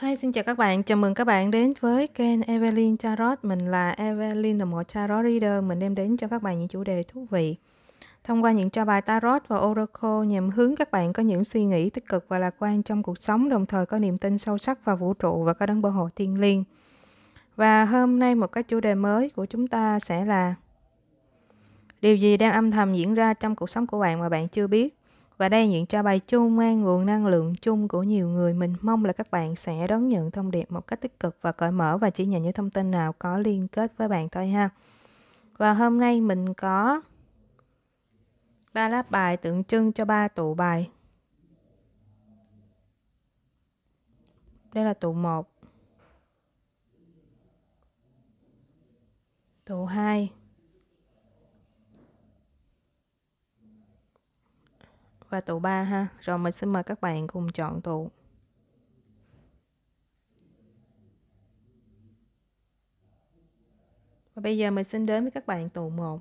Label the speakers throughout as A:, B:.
A: Hi, xin chào các bạn. Chào mừng các bạn đến với kênh Evelyn Tarot. Mình là Evelyn, là một tarot reader. Mình đem đến cho các bạn những chủ đề thú vị. Thông qua những trò bài Tarot và Oracle nhằm hướng các bạn có những suy nghĩ tích cực và lạc quan trong cuộc sống, đồng thời có niềm tin sâu sắc vào vũ trụ và có đấng bảo hộ thiên liêng. Và hôm nay một cái chủ đề mới của chúng ta sẽ là Điều gì đang âm thầm diễn ra trong cuộc sống của bạn mà bạn chưa biết? Và đây những trao bài chung mang nguồn năng lượng chung của nhiều người. Mình mong là các bạn sẽ đón nhận thông điệp một cách tích cực và cởi mở và chỉ nhận những thông tin nào có liên kết với bạn thôi ha. Và hôm nay mình có ba lá bài tượng trưng cho ba tụ bài. Đây là tụ 1. Tụ 2. và tụ 3 ha. Rồi mình xin mời các bạn cùng chọn tụ. Và bây giờ mình xin đến với các bạn tụ 1.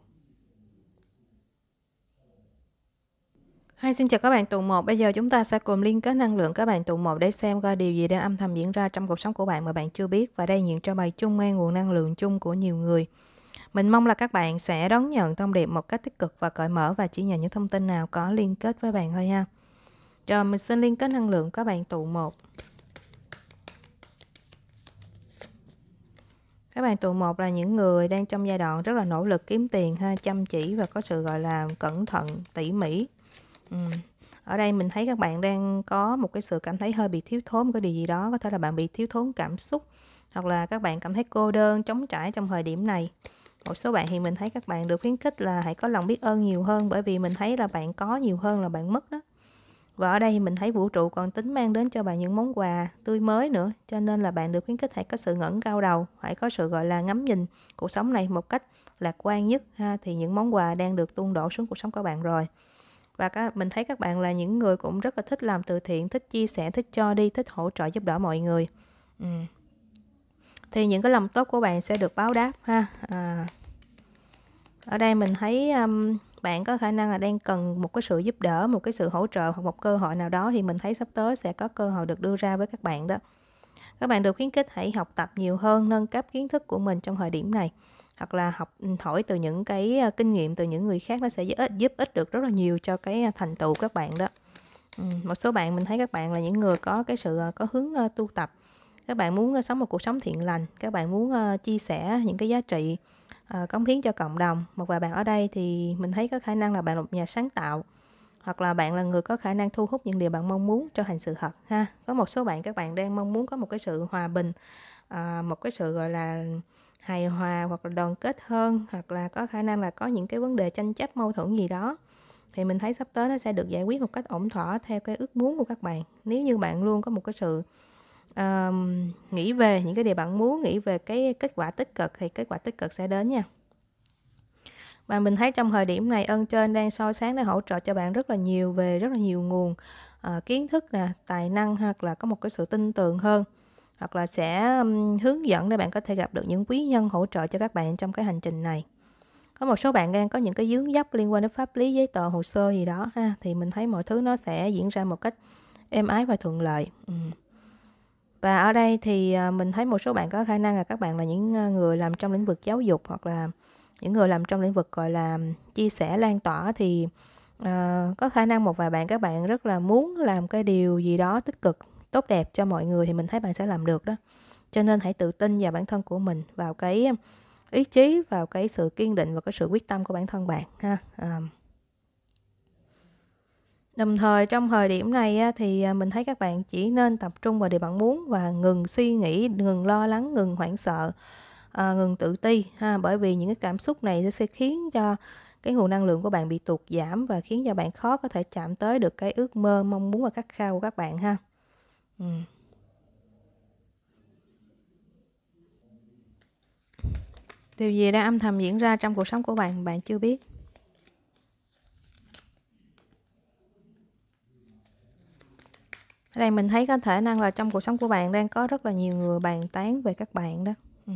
A: Hi, xin chào các bạn tụ 1. Bây giờ chúng ta sẽ cùng liên kết năng lượng các bạn tụ 1 để xem coi điều gì đang âm thầm diễn ra trong cuộc sống của bạn mà bạn chưa biết. Và đây hiện cho bài chung mang nguồn năng lượng chung của nhiều người. Mình mong là các bạn sẽ đón nhận thông điệp một cách tích cực và cởi mở và chỉ nhận những thông tin nào có liên kết với bạn thôi ha. Rồi mình xin liên kết năng lượng các bạn tụ 1. Các bạn tụ 1 là những người đang trong giai đoạn rất là nỗ lực kiếm tiền ha, chăm chỉ và có sự gọi là cẩn thận, tỉ mỉ. Ừ. Ở đây mình thấy các bạn đang có một cái sự cảm thấy hơi bị thiếu thốn cái điều gì đó, có thể là bạn bị thiếu thốn cảm xúc hoặc là các bạn cảm thấy cô đơn, trống trải trong thời điểm này một số bạn thì mình thấy các bạn được khuyến khích là hãy có lòng biết ơn nhiều hơn bởi vì mình thấy là bạn có nhiều hơn là bạn mất đó và ở đây thì mình thấy vũ trụ còn tính mang đến cho bạn những món quà tươi mới nữa cho nên là bạn được khuyến khích hãy có sự ngẩng cao đầu hãy có sự gọi là ngắm nhìn cuộc sống này một cách lạc quan nhất ha thì những món quà đang được tuôn đổ xuống cuộc sống của bạn rồi và các mình thấy các bạn là những người cũng rất là thích làm từ thiện thích chia sẻ thích cho đi thích hỗ trợ giúp đỡ mọi người ừ. thì những cái lòng tốt của bạn sẽ được báo đáp ha à, ở đây mình thấy um, bạn có khả năng là đang cần một cái sự giúp đỡ một cái sự hỗ trợ hoặc một cơ hội nào đó thì mình thấy sắp tới sẽ có cơ hội được đưa ra với các bạn đó các bạn được khuyến khích hãy học tập nhiều hơn nâng cấp kiến thức của mình trong thời điểm này hoặc là học ừ, thổi từ những cái ờ, kinh nghiệm từ những người khác nó sẽ giúp ích, giúp ích được rất là nhiều cho cái ờ, thành tựu các bạn đó ừ, một số bạn mình thấy các bạn là những người có cái sự ờ, có hướng tu tập các bạn muốn sống một cuộc sống thiện lành các bạn muốn chia sẻ những cái giá trị Ờ, cống hiến cho cộng đồng một vài bạn ở đây thì mình thấy có khả năng là bạn là một nhà sáng tạo hoặc là bạn là người có khả năng thu hút những điều bạn mong muốn cho thành sự thật ha có một số bạn các bạn đang mong muốn có một cái sự hòa bình ờ, một cái sự gọi là hài hòa hoặc là đoàn kết hơn hoặc là có khả năng là có những cái vấn đề tranh chấp mâu thuẫn gì đó thì mình thấy sắp tới nó sẽ được giải quyết một cách ổn thỏa theo cái ước muốn của các bạn nếu như bạn luôn có một cái sự um, nghĩ về những cái điều bạn muốn nghĩ về cái kết quả tích cực thì kết quả tích cực sẽ đến nha và mình thấy trong thời điểm này ơn trên đang soi sáng để hỗ trợ cho bạn rất là nhiều về rất là nhiều nguồn uh, kiến thức nè tài năng hoặc là có một cái sự tin tưởng hơn hoặc là sẽ um, hướng dẫn để bạn có thể gặp được những quý nhân hỗ trợ cho các bạn trong cái hành trình này có một số bạn đang có những cái dướng dấp liên quan đến pháp lý giấy tờ hồ sơ gì đó ha thì mình thấy mọi thứ nó sẽ diễn ra một cách êm ái và thuận lợi ừ. Và ở đây thì à, mình thấy một số bạn có khả năng là các bạn là những à, người làm trong lĩnh vực giáo dục hoặc là những người làm trong lĩnh vực gọi là chia sẻ lan tỏa thì à, có khả năng một vài bạn các bạn rất là muốn làm cái điều gì đó tích cực tốt đẹp cho mọi người thì mình thấy bạn sẽ làm được đó cho nên hãy tự tin vào bản thân của mình vào cái à, ý chí vào cái sự kiên định và cái sự quyết tâm của bản thân bạn ha à, Đồng thời trong thời điểm này thì à, mình thấy các bạn chỉ nên tập trung vào điều bạn muốn và ngừng suy nghĩ, ngừng lo lắng, ngừng hoảng sợ, à, ngừng tự ti ha bởi vì những cái cảm xúc này sẽ khiến cho cái nguồn năng lượng của bạn bị tụt giảm và khiến cho bạn khó có thể chạm tới được cái ước mơ, mong muốn và khát khao của các bạn ha. Ừ. Điều gì đang âm thầm diễn ra trong cuộc sống của bạn bạn chưa biết? đây mình thấy có thể năng là trong cuộc sống của bạn đang có rất là nhiều người bàn tán về các bạn đó ừ.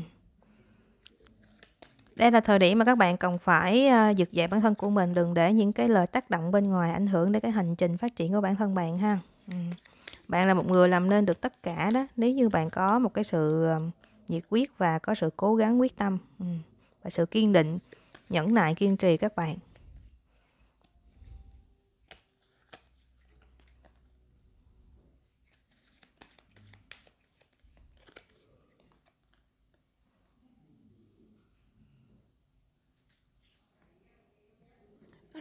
A: đây là thời điểm mà các bạn cần phải vực ờ, dậy bản thân của mình đừng để những cái lời tác động bên ngoài ảnh hưởng đến cái hành trình phát triển của bản thân bạn ha ừ. bạn là một người làm nên được tất cả đó nếu như bạn có một cái sự ờ, nhiệt quyết và có sự cố gắng quyết tâm ừ, và sự kiên định nhẫn nại kiên trì các bạn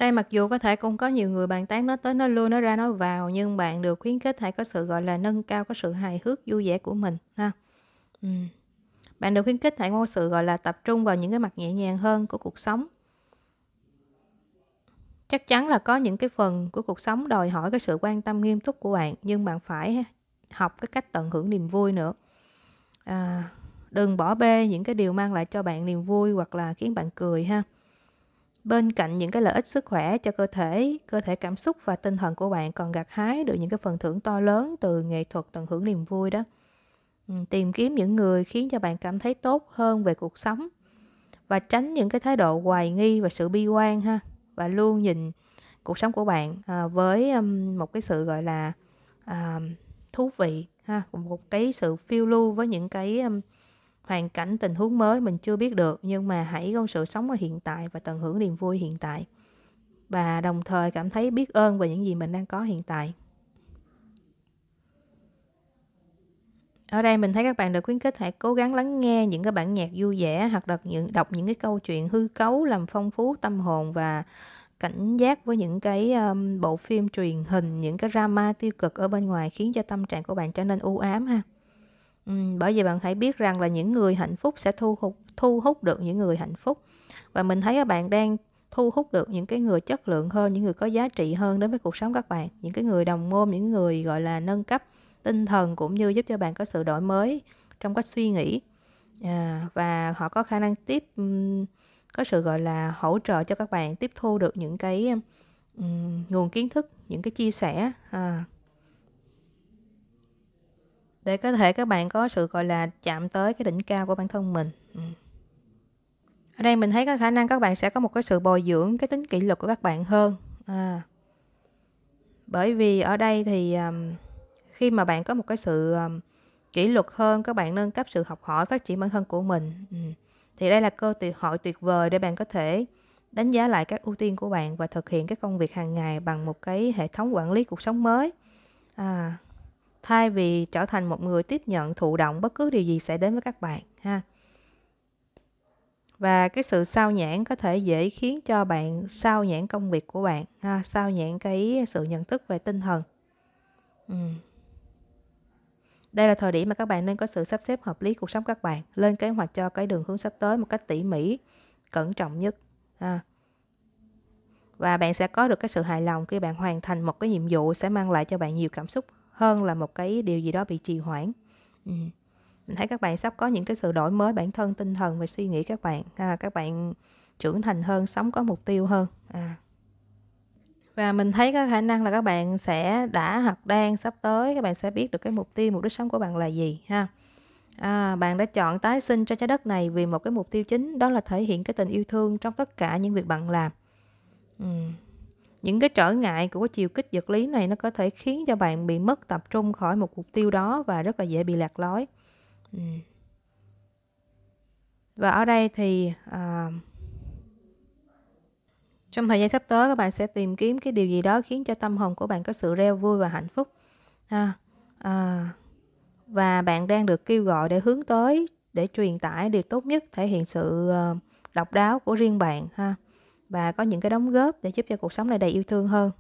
A: đây mặc dù có thể cũng có nhiều người bàn tán nó tới nó lui nó ra nó vào nhưng bạn được khuyến khích hãy có sự gọi là nâng cao có sự hài hước vui vẻ của mình ha. Ừ. Bạn được khuyến khích hãy có sự gọi là tập trung vào những cái mặt nhẹ nhàng hơn của cuộc sống. Chắc chắn là có những cái phần của cuộc sống đòi hỏi cái sự quan tâm nghiêm túc của bạn nhưng bạn phải học cái cách tận hưởng niềm vui nữa. À, đừng bỏ bê những cái điều mang lại cho bạn niềm vui hoặc là khiến bạn cười ha bên cạnh những cái lợi ích sức khỏe cho cơ thể cơ thể cảm xúc và tinh thần của bạn còn gặt hái được những cái phần thưởng to lớn từ nghệ thuật tận hưởng niềm vui đó ừ, tìm kiếm những người khiến cho bạn cảm thấy tốt hơn về cuộc sống và tránh những cái thái độ hoài nghi và sự bi quan ha và luôn nhìn cuộc sống của bạn à, với um, một cái sự gọi là à, thú vị ha một cái sự phiêu lưu với những cái um, hoàn cảnh tình huống mới mình chưa biết được nhưng mà hãy công sự sống ở hiện tại và tận hưởng niềm vui hiện tại và đồng thời cảm thấy biết ơn về những gì mình đang có hiện tại ở đây mình thấy các bạn được khuyến khích hãy cố gắng lắng nghe những cái bản nhạc vui vẻ hoặc đọc những đọc những cái câu chuyện hư cấu làm phong phú tâm hồn và cảnh giác với những cái um, bộ phim truyền hình những cái drama tiêu cực ở bên ngoài khiến cho tâm trạng của bạn trở nên u ám ha Ừ, bởi vì bạn hãy biết rằng là những người hạnh phúc sẽ thu hút thu hút được những người hạnh phúc và mình thấy các bạn đang thu hút được những cái người chất lượng hơn những người có giá trị hơn đến với cuộc sống các bạn những cái người đồng môn những người gọi là nâng cấp tinh thần cũng như giúp cho bạn có sự đổi mới trong cách suy nghĩ à, và họ có khả năng tiếp có sự gọi là hỗ trợ cho các bạn tiếp thu được những cái um, nguồn kiến thức những cái chia sẻ à, để có thể các bạn có sự gọi là chạm tới cái đỉnh cao của bản thân mình ừ. ở đây mình thấy có khả năng các bạn sẽ có một cái sự bồi dưỡng cái tính kỷ luật của các bạn hơn à. bởi vì ở đây thì um, khi mà bạn có một cái sự um, kỷ luật hơn các bạn nâng cấp sự học hỏi phát triển bản thân của mình ừ. thì đây là cơ tuyệt hội tuyệt vời để bạn có thể đánh giá lại các ưu tiên của bạn và thực hiện cái công việc hàng ngày bằng một cái hệ thống quản lý cuộc sống mới à thay vì trở thành một người tiếp nhận thụ động bất cứ điều gì sẽ đến với các bạn ha và cái sự sao nhãn có thể dễ khiến cho bạn sao nhãn công việc của bạn ha, sao nhãn cái sự nhận thức về tinh thần ừ. đây là thời điểm mà các bạn nên có sự sắp xếp hợp lý cuộc sống các bạn lên kế hoạch cho cái đường hướng sắp tới một cách tỉ mỉ cẩn trọng nhất ha. và bạn sẽ có được cái sự hài lòng khi bạn hoàn thành một cái nhiệm vụ sẽ mang lại cho bạn nhiều cảm xúc hơn là một cái điều gì đó bị trì hoãn ừ. mình thấy các bạn sắp có những cái sự đổi mới bản thân tinh thần và suy nghĩ các bạn à, các bạn trưởng thành hơn sống có mục tiêu hơn à. và mình thấy có khả năng là các bạn sẽ đã hoặc đang sắp tới các bạn sẽ biết được cái mục tiêu mục đích sống của bạn là gì ha à, bạn đã chọn tái sinh cho trái đất này vì một cái mục tiêu chính đó là thể hiện cái tình yêu thương trong tất cả những việc bạn làm ừ những cái trở ngại của chiều kích vật lý này nó có thể khiến cho bạn bị mất tập trung khỏi một mục tiêu đó và rất là dễ bị lạc lối và ở đây thì à, trong thời gian sắp tới các bạn sẽ tìm kiếm cái điều gì đó khiến cho tâm hồn của bạn có sự reo vui và hạnh phúc à, à, và bạn đang được kêu gọi để hướng tới để truyền tải điều tốt nhất thể hiện sự ờ, độc đáo của riêng bạn ha và có những cái đóng góp để giúp cho cuộc sống này đầy yêu thương hơn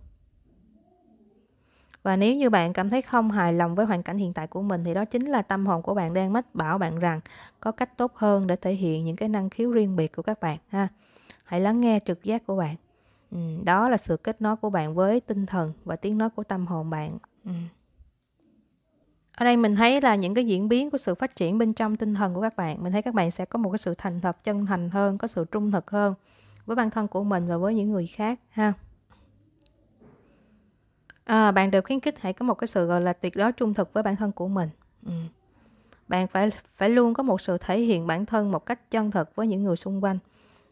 A: và nếu như bạn cảm thấy không hài lòng với hoàn cảnh hiện tại của mình thì đó chính là tâm hồn của bạn đang mách bảo bạn rằng có cách tốt hơn để thể hiện những cái năng khiếu riêng biệt của các bạn ha hãy lắng nghe trực giác của bạn ừ, đó là sự kết nối của bạn với tinh thần và tiếng nói của tâm hồn bạn ừ. ở đây mình thấy là những cái diễn biến của sự phát triển bên trong tinh thần của các bạn mình thấy các bạn sẽ có một cái sự thành thật chân thành hơn có sự trung thực hơn với bản thân của mình và với những người khác ha à, bạn được khuyến khích hãy có một cái sự gọi là tuyệt đối trung thực với bản thân của mình ừ. bạn phải phải luôn có một sự thể hiện bản thân một cách chân thật với những người xung quanh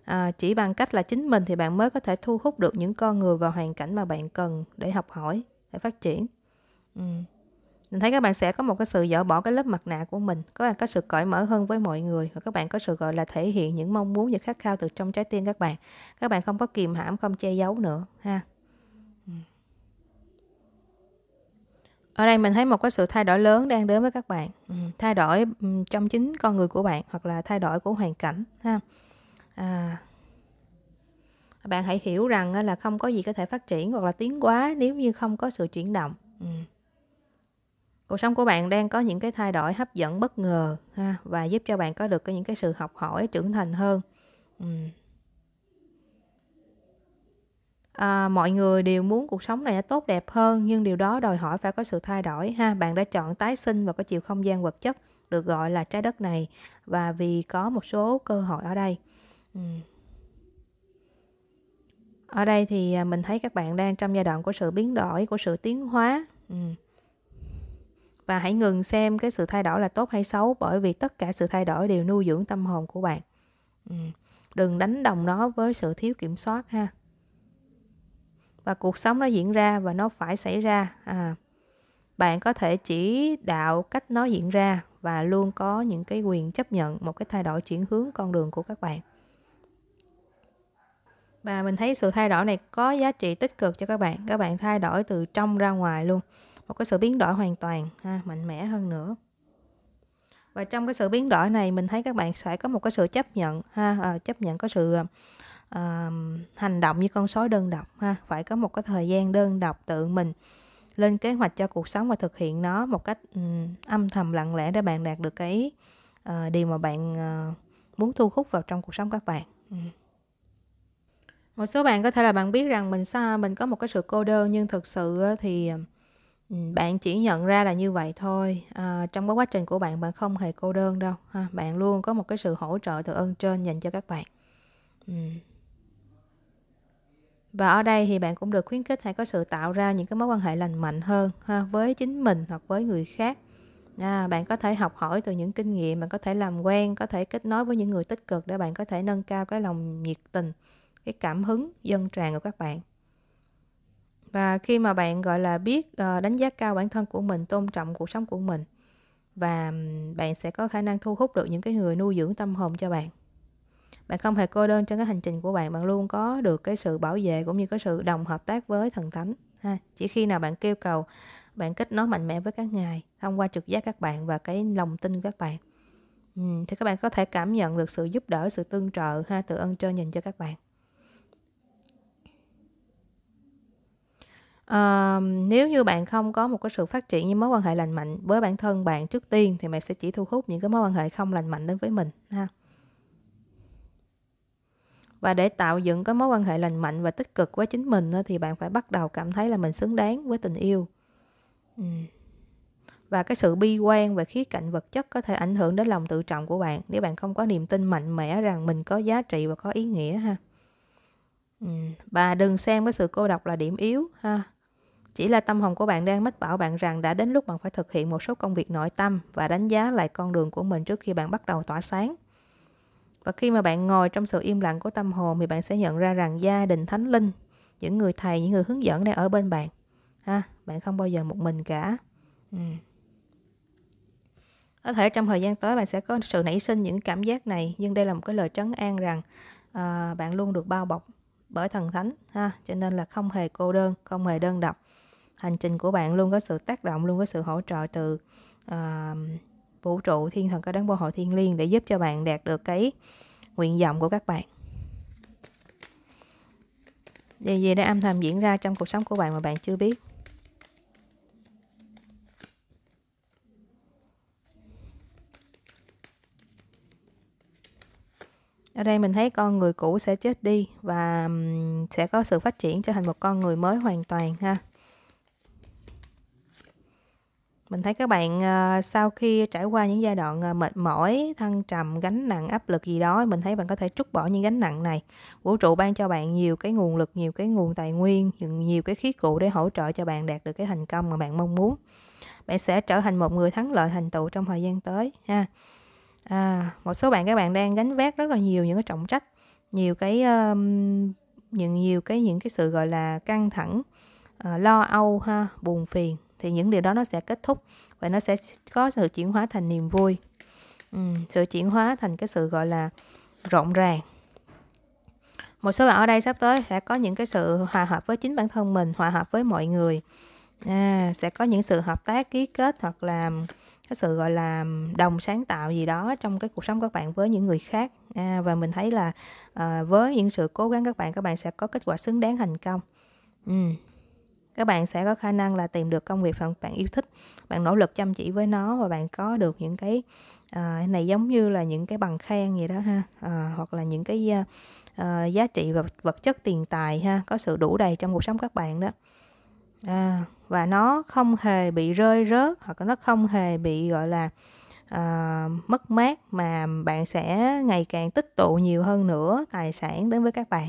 A: à, chỉ bằng cách là chính mình thì bạn mới có thể thu hút được những con người vào hoàn cảnh mà bạn cần để học hỏi để phát triển ừ mình thấy các bạn sẽ có một cái sự dỡ bỏ cái lớp mặt nạ của mình các bạn có sự cởi mở hơn với mọi người và các bạn có sự gọi là thể hiện những mong muốn những khát khao từ trong trái tim các bạn các bạn không có kìm hãm không che giấu nữa ha ở đây mình thấy một cái sự thay đổi lớn đang đến với các bạn ừ, thay đổi ừ, trong chính con người của bạn hoặc là thay đổi của hoàn cảnh ha à, bạn hãy hiểu rằng là không có gì có thể phát triển hoặc là tiến quá nếu như không có sự chuyển động ừ cuộc sống của bạn đang có những cái thay đổi hấp dẫn bất ngờ ha và giúp cho bạn có được có những cái sự học hỏi trưởng thành hơn à, mọi người đều muốn cuộc sống này tốt đẹp hơn nhưng điều đó đòi hỏi phải có sự thay đổi ha bạn đã chọn tái sinh và có chiều không gian vật chất được gọi là trái đất này và vì có một số cơ hội ở đây ở đây thì à, mình thấy các bạn đang trong giai đoạn của sự biến đổi của sự tiến hóa và hãy ngừng xem cái sự thay đổi là tốt hay xấu bởi vì tất cả sự thay đổi đều nuôi dưỡng tâm hồn của bạn ừ. đừng đánh đồng nó với sự thiếu kiểm soát ha và cuộc sống nó diễn ra và nó phải xảy ra à, bạn có thể chỉ đạo cách nó diễn ra và luôn có những cái quyền chấp nhận một cái thay đổi chuyển hướng con đường của các bạn và mình thấy sự thay đổi này có giá trị tích cực cho các bạn các bạn thay đổi từ trong ra ngoài luôn một cái sự biến đổi hoàn toàn ha, mạnh mẽ hơn nữa và trong cái sự biến đổi này mình thấy các bạn sẽ có một cái sự chấp nhận ha à, chấp nhận có sự à, hành động như con sói đơn độc ha phải có một cái thời gian đơn độc tự mình lên kế hoạch cho cuộc sống và thực hiện nó một cách um, âm thầm lặng lẽ để bạn đạt được cái uh, điều mà bạn uh, muốn thu hút vào trong cuộc sống các bạn ừ. một số bạn có thể là bạn biết rằng mình xa mình có một cái sự cô đơn nhưng thực sự thì Ừ, bạn chỉ nhận ra là như vậy thôi à, trong cái quá trình của bạn bạn không hề cô đơn đâu ha bạn luôn có một cái sự hỗ trợ từ ơn trên dành cho các bạn ừ. và ở đây thì bạn cũng được khuyến khích hãy có sự tạo ra những cái mối quan hệ lành mạnh hơn ha, với chính mình hoặc với người khác à, bạn có thể học hỏi từ những kinh nghiệm bạn có thể làm quen có thể kết nối với những người tích cực để bạn có thể nâng cao cái lòng nhiệt tình cái cảm hứng dân tràn của các bạn và khi mà bạn gọi là biết ờ, đánh giá cao bản thân của mình tôn trọng cuộc sống của mình và bạn sẽ có khả năng thu hút được những cái người nuôi dưỡng tâm hồn cho bạn bạn không hề cô đơn trong cái hành trình của bạn bạn luôn có được cái sự bảo vệ cũng như cái sự đồng hợp tác với thần thánh ha chỉ khi nào bạn kêu cầu bạn kết nối mạnh mẽ với các ngài thông qua trực giác các bạn và cái lòng tin của các bạn ừ, thì các bạn có thể cảm nhận được sự giúp đỡ sự tương trợ ha từ ơn trơ nhìn cho các bạn Ờ, nếu như bạn không có một cái sự phát triển những mối quan hệ lành mạnh với bản thân bạn trước tiên thì bạn sẽ chỉ thu hút những cái mối quan hệ không lành mạnh đến với mình ha. Và để tạo dựng cái mối quan hệ lành mạnh và tích cực với chính mình thì bạn phải bắt đầu cảm thấy là mình xứng đáng với tình yêu. Và cái sự bi quan và khía cạnh vật chất có thể ảnh hưởng đến lòng tự trọng của bạn nếu bạn không có niềm tin mạnh mẽ rằng mình có giá trị và có ý nghĩa ha. Và đừng xem cái sự cô độc là điểm yếu ha chỉ là tâm hồn của bạn đang mách bảo bạn rằng đã đến lúc bạn phải thực hiện một số công việc nội tâm và đánh giá lại con đường của mình trước khi bạn bắt đầu tỏa sáng. Và khi mà bạn ngồi trong sự im lặng của tâm hồn thì bạn sẽ nhận ra rằng gia đình thánh linh, những người thầy, những người hướng dẫn đang ở bên bạn. Ha, bạn không bao giờ một mình cả. Ừ. Có thể trong thời gian tới bạn sẽ có sự nảy sinh những cảm giác này, nhưng đây là một cái lời trấn an rằng à, bạn luôn được bao bọc bởi thần thánh ha, cho nên là không hề cô đơn, không hề đơn độc hành trình của bạn luôn có sự tác động luôn có sự hỗ trợ từ uh, vũ trụ thiên thần có đấng bảo hộ thiên liêng để giúp cho bạn đạt được cái nguyện vọng của các bạn điều gì đã âm thầm diễn ra trong cuộc sống của bạn mà bạn chưa biết ở đây mình thấy con người cũ sẽ chết đi và sẽ có sự phát triển trở thành một con người mới hoàn toàn ha mình thấy các bạn uh, sau khi trải qua những giai đoạn uh, mệt mỏi thăng trầm gánh nặng áp lực gì đó mình thấy bạn có thể trút bỏ những gánh nặng này vũ trụ ban cho bạn nhiều cái nguồn lực nhiều cái nguồn tài nguyên nhiều cái khí cụ để hỗ trợ cho bạn đạt được cái thành công mà bạn mong muốn bạn sẽ trở thành một người thắng lợi thành tựu trong thời gian tới ha à, một số bạn các bạn đang gánh vác rất là nhiều những cái trọng trách nhiều cái um, những nhiều cái những cái sự gọi là căng thẳng uh, lo âu ha buồn phiền thì những điều đó nó sẽ kết thúc và nó sẽ có sự chuyển hóa thành niềm vui ừ, sự chuyển hóa thành cái sự gọi là rộng ràng một số bạn ở đây sắp tới sẽ có những cái sự hòa hợp với chính bản thân mình hòa hợp với mọi người à, sẽ có những sự hợp tác ký kết hoặc là cái sự gọi là đồng sáng tạo gì đó trong cái cuộc sống các bạn với những người khác à, và mình thấy là à, với những sự cố gắng các bạn các bạn sẽ có kết quả xứng đáng thành công ừ các bạn sẽ có khả năng là tìm được công việc mà bạn yêu thích bạn nỗ lực chăm chỉ với nó và bạn có được những cái à, này giống như là những cái bằng khen gì đó ha à, hoặc là những cái à, à giá trị và vật chất tiền tài ha có sự đủ đầy trong cuộc sống các bạn đó à, và nó không hề bị rơi rớt hoặc là nó không hề bị gọi là à, mất mát mà bạn sẽ ngày càng tích tụ nhiều hơn nữa tài sản đến với các bạn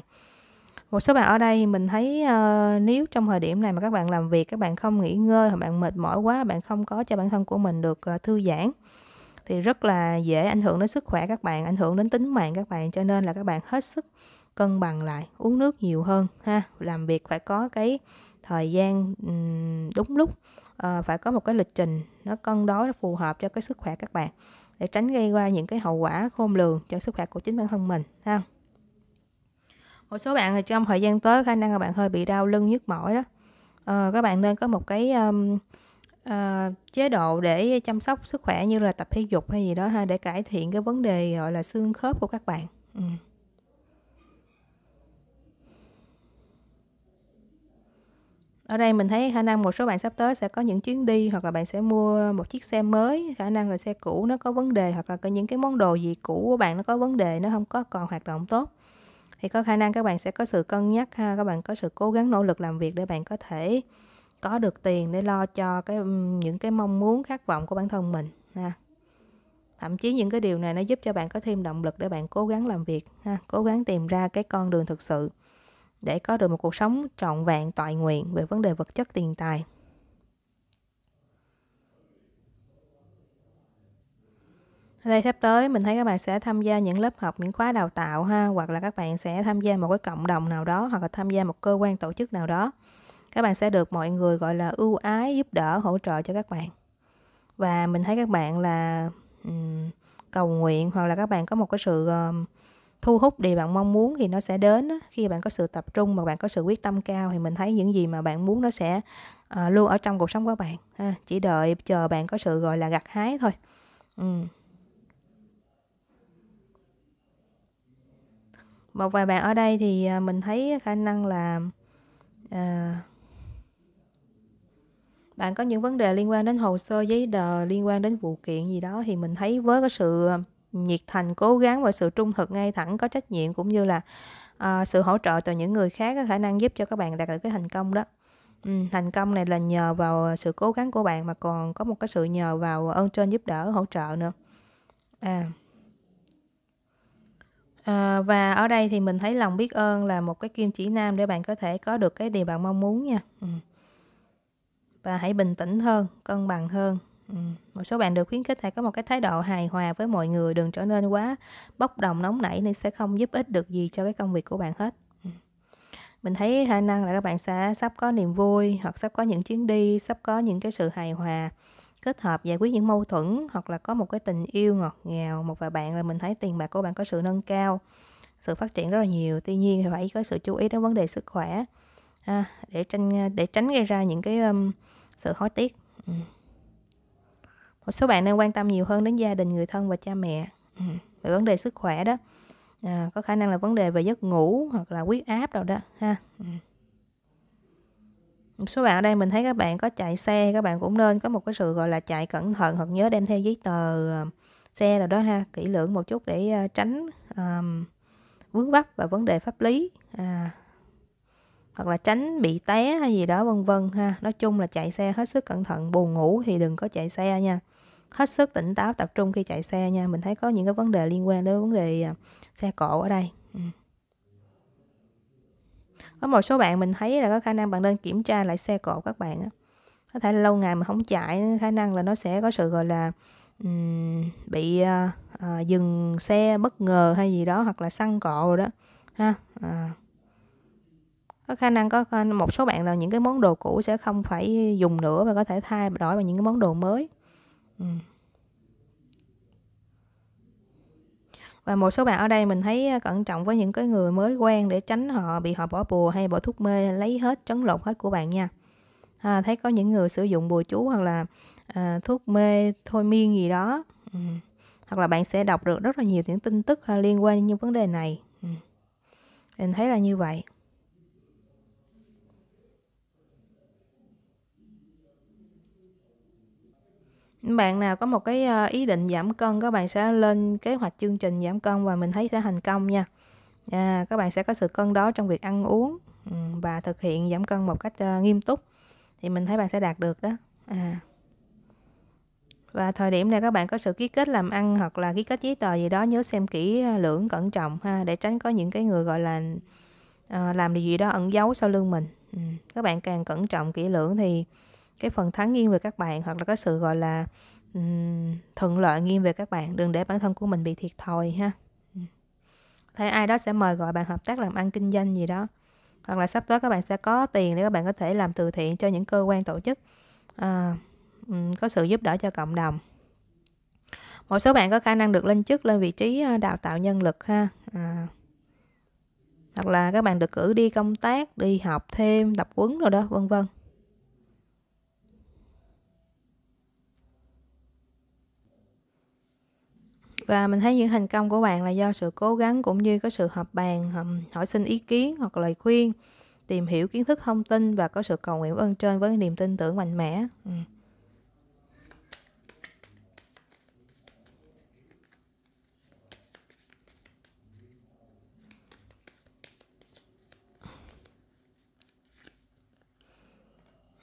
A: một số bạn ở đây thì mình thấy uh, nếu trong thời điểm này mà các bạn làm việc các bạn không nghỉ ngơi hoặc bạn mệt mỏi quá bạn không có cho bản thân của mình được uh, thư giãn thì rất là dễ ảnh hưởng đến sức khỏe các bạn ảnh hưởng đến tính mạng các bạn cho nên là các bạn hết sức cân bằng lại uống nước nhiều hơn ha làm việc phải có cái thời gian um, đúng lúc uh, phải có một cái lịch trình nó cân đối nó phù hợp cho cái sức khỏe các bạn để tránh gây ra những cái hậu quả khôn lường cho sức khỏe của chính bản thân mình ha một số bạn thì trong thời gian tới khả năng là bạn hơi bị đau lưng nhức mỏi đó à, các bạn nên có một cái um, uh, chế độ để chăm sóc sức khỏe như là tập thể dục hay gì đó ha để cải thiện cái vấn đề gọi là xương khớp của các bạn ừ. ở đây mình thấy khả năng một số bạn sắp tới sẽ có những chuyến đi hoặc là bạn sẽ mua một chiếc xe mới khả năng là xe cũ nó có vấn đề hoặc là có những cái món đồ gì cũ của bạn nó có vấn đề nó không có còn hoạt động tốt thì có khả năng các bạn sẽ có sự cân nhắc ha các bạn có sự cố gắng nỗ lực làm việc để bạn có thể có được tiền để lo cho cái những cái mong muốn khát vọng của bản thân mình ha thậm chí những cái điều này nó giúp cho bạn có thêm động lực để bạn cố gắng làm việc ha cố gắng tìm ra cái con đường thực sự để có được một cuộc sống trọn vẹn toại nguyện về vấn đề vật chất tiền tài đây sắp tới mình thấy các bạn sẽ tham gia những lớp học những khóa đào tạo ha hoặc là các bạn sẽ tham gia một cái cộng đồng nào đó hoặc là tham gia một cơ quan tổ chức nào đó các bạn sẽ được mọi người gọi là ưu ái giúp đỡ hỗ trợ cho các bạn và mình thấy các bạn là um, cầu nguyện hoặc là các bạn có một cái sự um, thu hút điều bạn mong muốn thì nó sẽ đến đó. khi bạn có sự tập trung mà bạn có sự quyết tâm cao thì mình thấy những gì mà bạn muốn nó sẽ uh, ờ, luôn ở trong cuộc sống của bạn ha. chỉ đợi chờ bạn có sự gọi là gặt hái thôi Um. một vài bạn ở đây thì à, mình thấy khả năng là à, bạn có những vấn đề liên quan đến hồ sơ giấy tờ liên quan đến vụ kiện gì đó thì mình thấy với cái sự nhiệt thành cố gắng và sự trung thực ngay thẳng có trách nhiệm cũng như là à, sự hỗ trợ từ những người khác có khả năng giúp cho các bạn đạt được cái thành công đó ừ, thành công này là nhờ vào sự cố gắng của bạn mà còn có một cái sự nhờ vào ơn trên giúp đỡ hỗ trợ nữa à Ờ, và ở đây thì mình thấy lòng biết ơn là một cái kim chỉ nam để bạn có thể có được cái điều bạn mong muốn nha. Ừm. Và hãy bình tĩnh hơn, cân bằng hơn. Ừm, một số bạn được khuyến khích hãy có một cái thái độ hài hòa với mọi người, đừng trở nên quá bốc đồng nóng nảy nên sẽ không giúp ích được gì cho cái công việc của bạn hết. Ừ. Mình thấy khả năng là các bạn sẽ sắp có niềm vui hoặc sắp có những chuyến đi, sắp có những cái sự hài hòa kết hợp giải quyết những mâu thuẫn hoặc là có một cái tình yêu ngọt ngào một vài bạn là mình thấy tiền bạc của bạn có sự nâng cao sự phát triển rất là nhiều tuy nhiên thì phải có sự chú ý đến vấn đề sức khỏe à, để tranh để tránh gây ra những cái um, sự hối tiếc ừ. một số bạn nên quan tâm nhiều hơn đến gia đình người thân và cha mẹ ừ, về vấn đề sức khỏe đó à, có khả năng là vấn đề về giấc ngủ hoặc là huyết áp đâu đó ha ừ một số bạn ở đây mình thấy các bạn có chạy xe các bạn cũng nên có một cái sự gọi là chạy cẩn thận hoặc nhớ đem theo giấy tờ ờ, xe rồi đó ha kỹ lưỡng một chút để ờ, tránh um, vướng vấp và vấn đề pháp lý à, hoặc là tránh bị té hay gì đó vân vân ha nói chung là chạy xe hết sức cẩn thận buồn ngủ thì đừng có chạy xe nha hết sức tỉnh táo tập trung khi chạy xe nha mình thấy có những cái vấn đề liên quan đến vấn đề ờ, xe cộ ở đây có một số bạn mình thấy là có khả năng bạn nên kiểm tra lại xe cộ các bạn á có thể là lâu ngày mà không chạy khả năng là nó sẽ có sự gọi là um, bị uh, dừng xe bất ngờ hay gì đó hoặc là xăng cộ rồi đó ha à. có khả năng có một số bạn là những cái món đồ cũ sẽ không phải dùng nữa và có thể thay đổi bằng những cái món đồ mới um. và một số bạn ở đây mình thấy à, cẩn trọng với những cái người mới quen để tránh họ bị họ bỏ bùa hay bỏ thuốc mê lấy hết trấn lột hết của bạn nha à, thấy có những người sử dụng bùa chú hoặc là à, thuốc mê thôi miên gì đó ừ. hoặc là bạn sẽ đọc được rất là nhiều những tin tức à, liên quan những vấn đề này ừ. mình thấy là như vậy bạn nào có một cái ờ, ý định giảm cân các bạn sẽ lên kế hoạch chương trình giảm cân và mình thấy sẽ thành công nha à, các bạn sẽ có sự cân đối trong việc ăn uống ừ, và thực hiện giảm cân một cách ờ, nghiêm túc thì mình thấy bạn sẽ đạt được đó à và thời điểm này các bạn có sự ký kết làm ăn hoặc là ký kết giấy tờ gì đó nhớ xem kỹ ờ, lưỡng cẩn trọng ha để tránh có những cái người gọi là làm điều gì đó ẩn giấu sau lưng mình ừ, các bạn càng cẩn trọng kỹ lưỡng thì cái phần thắng nghiêng về các bạn hoặc là có sự gọi là um, thuận lợi nghiêng về các bạn đừng để bản thân của mình bị thiệt thòi ha thấy ai đó sẽ mời gọi bạn hợp tác làm ăn kinh doanh gì đó hoặc là sắp tới các bạn sẽ có tiền để các bạn có thể làm từ thiện cho những cơ quan tổ chức à, um, có sự giúp đỡ cho cộng đồng một số bạn có khả năng được lên chức lên vị trí ờ, đào tạo nhân lực ha à, hoặc là các bạn được cử đi công tác đi học thêm tập huấn rồi đó vân vân và mình thấy những thành công của bạn là do sự cố gắng cũng như có sự họp bàn hỏi xin ý kiến hoặc lời khuyên tìm hiểu kiến thức thông tin và có sự cầu nguyện ơn trên với niềm tin tưởng mạnh mẽ ừ.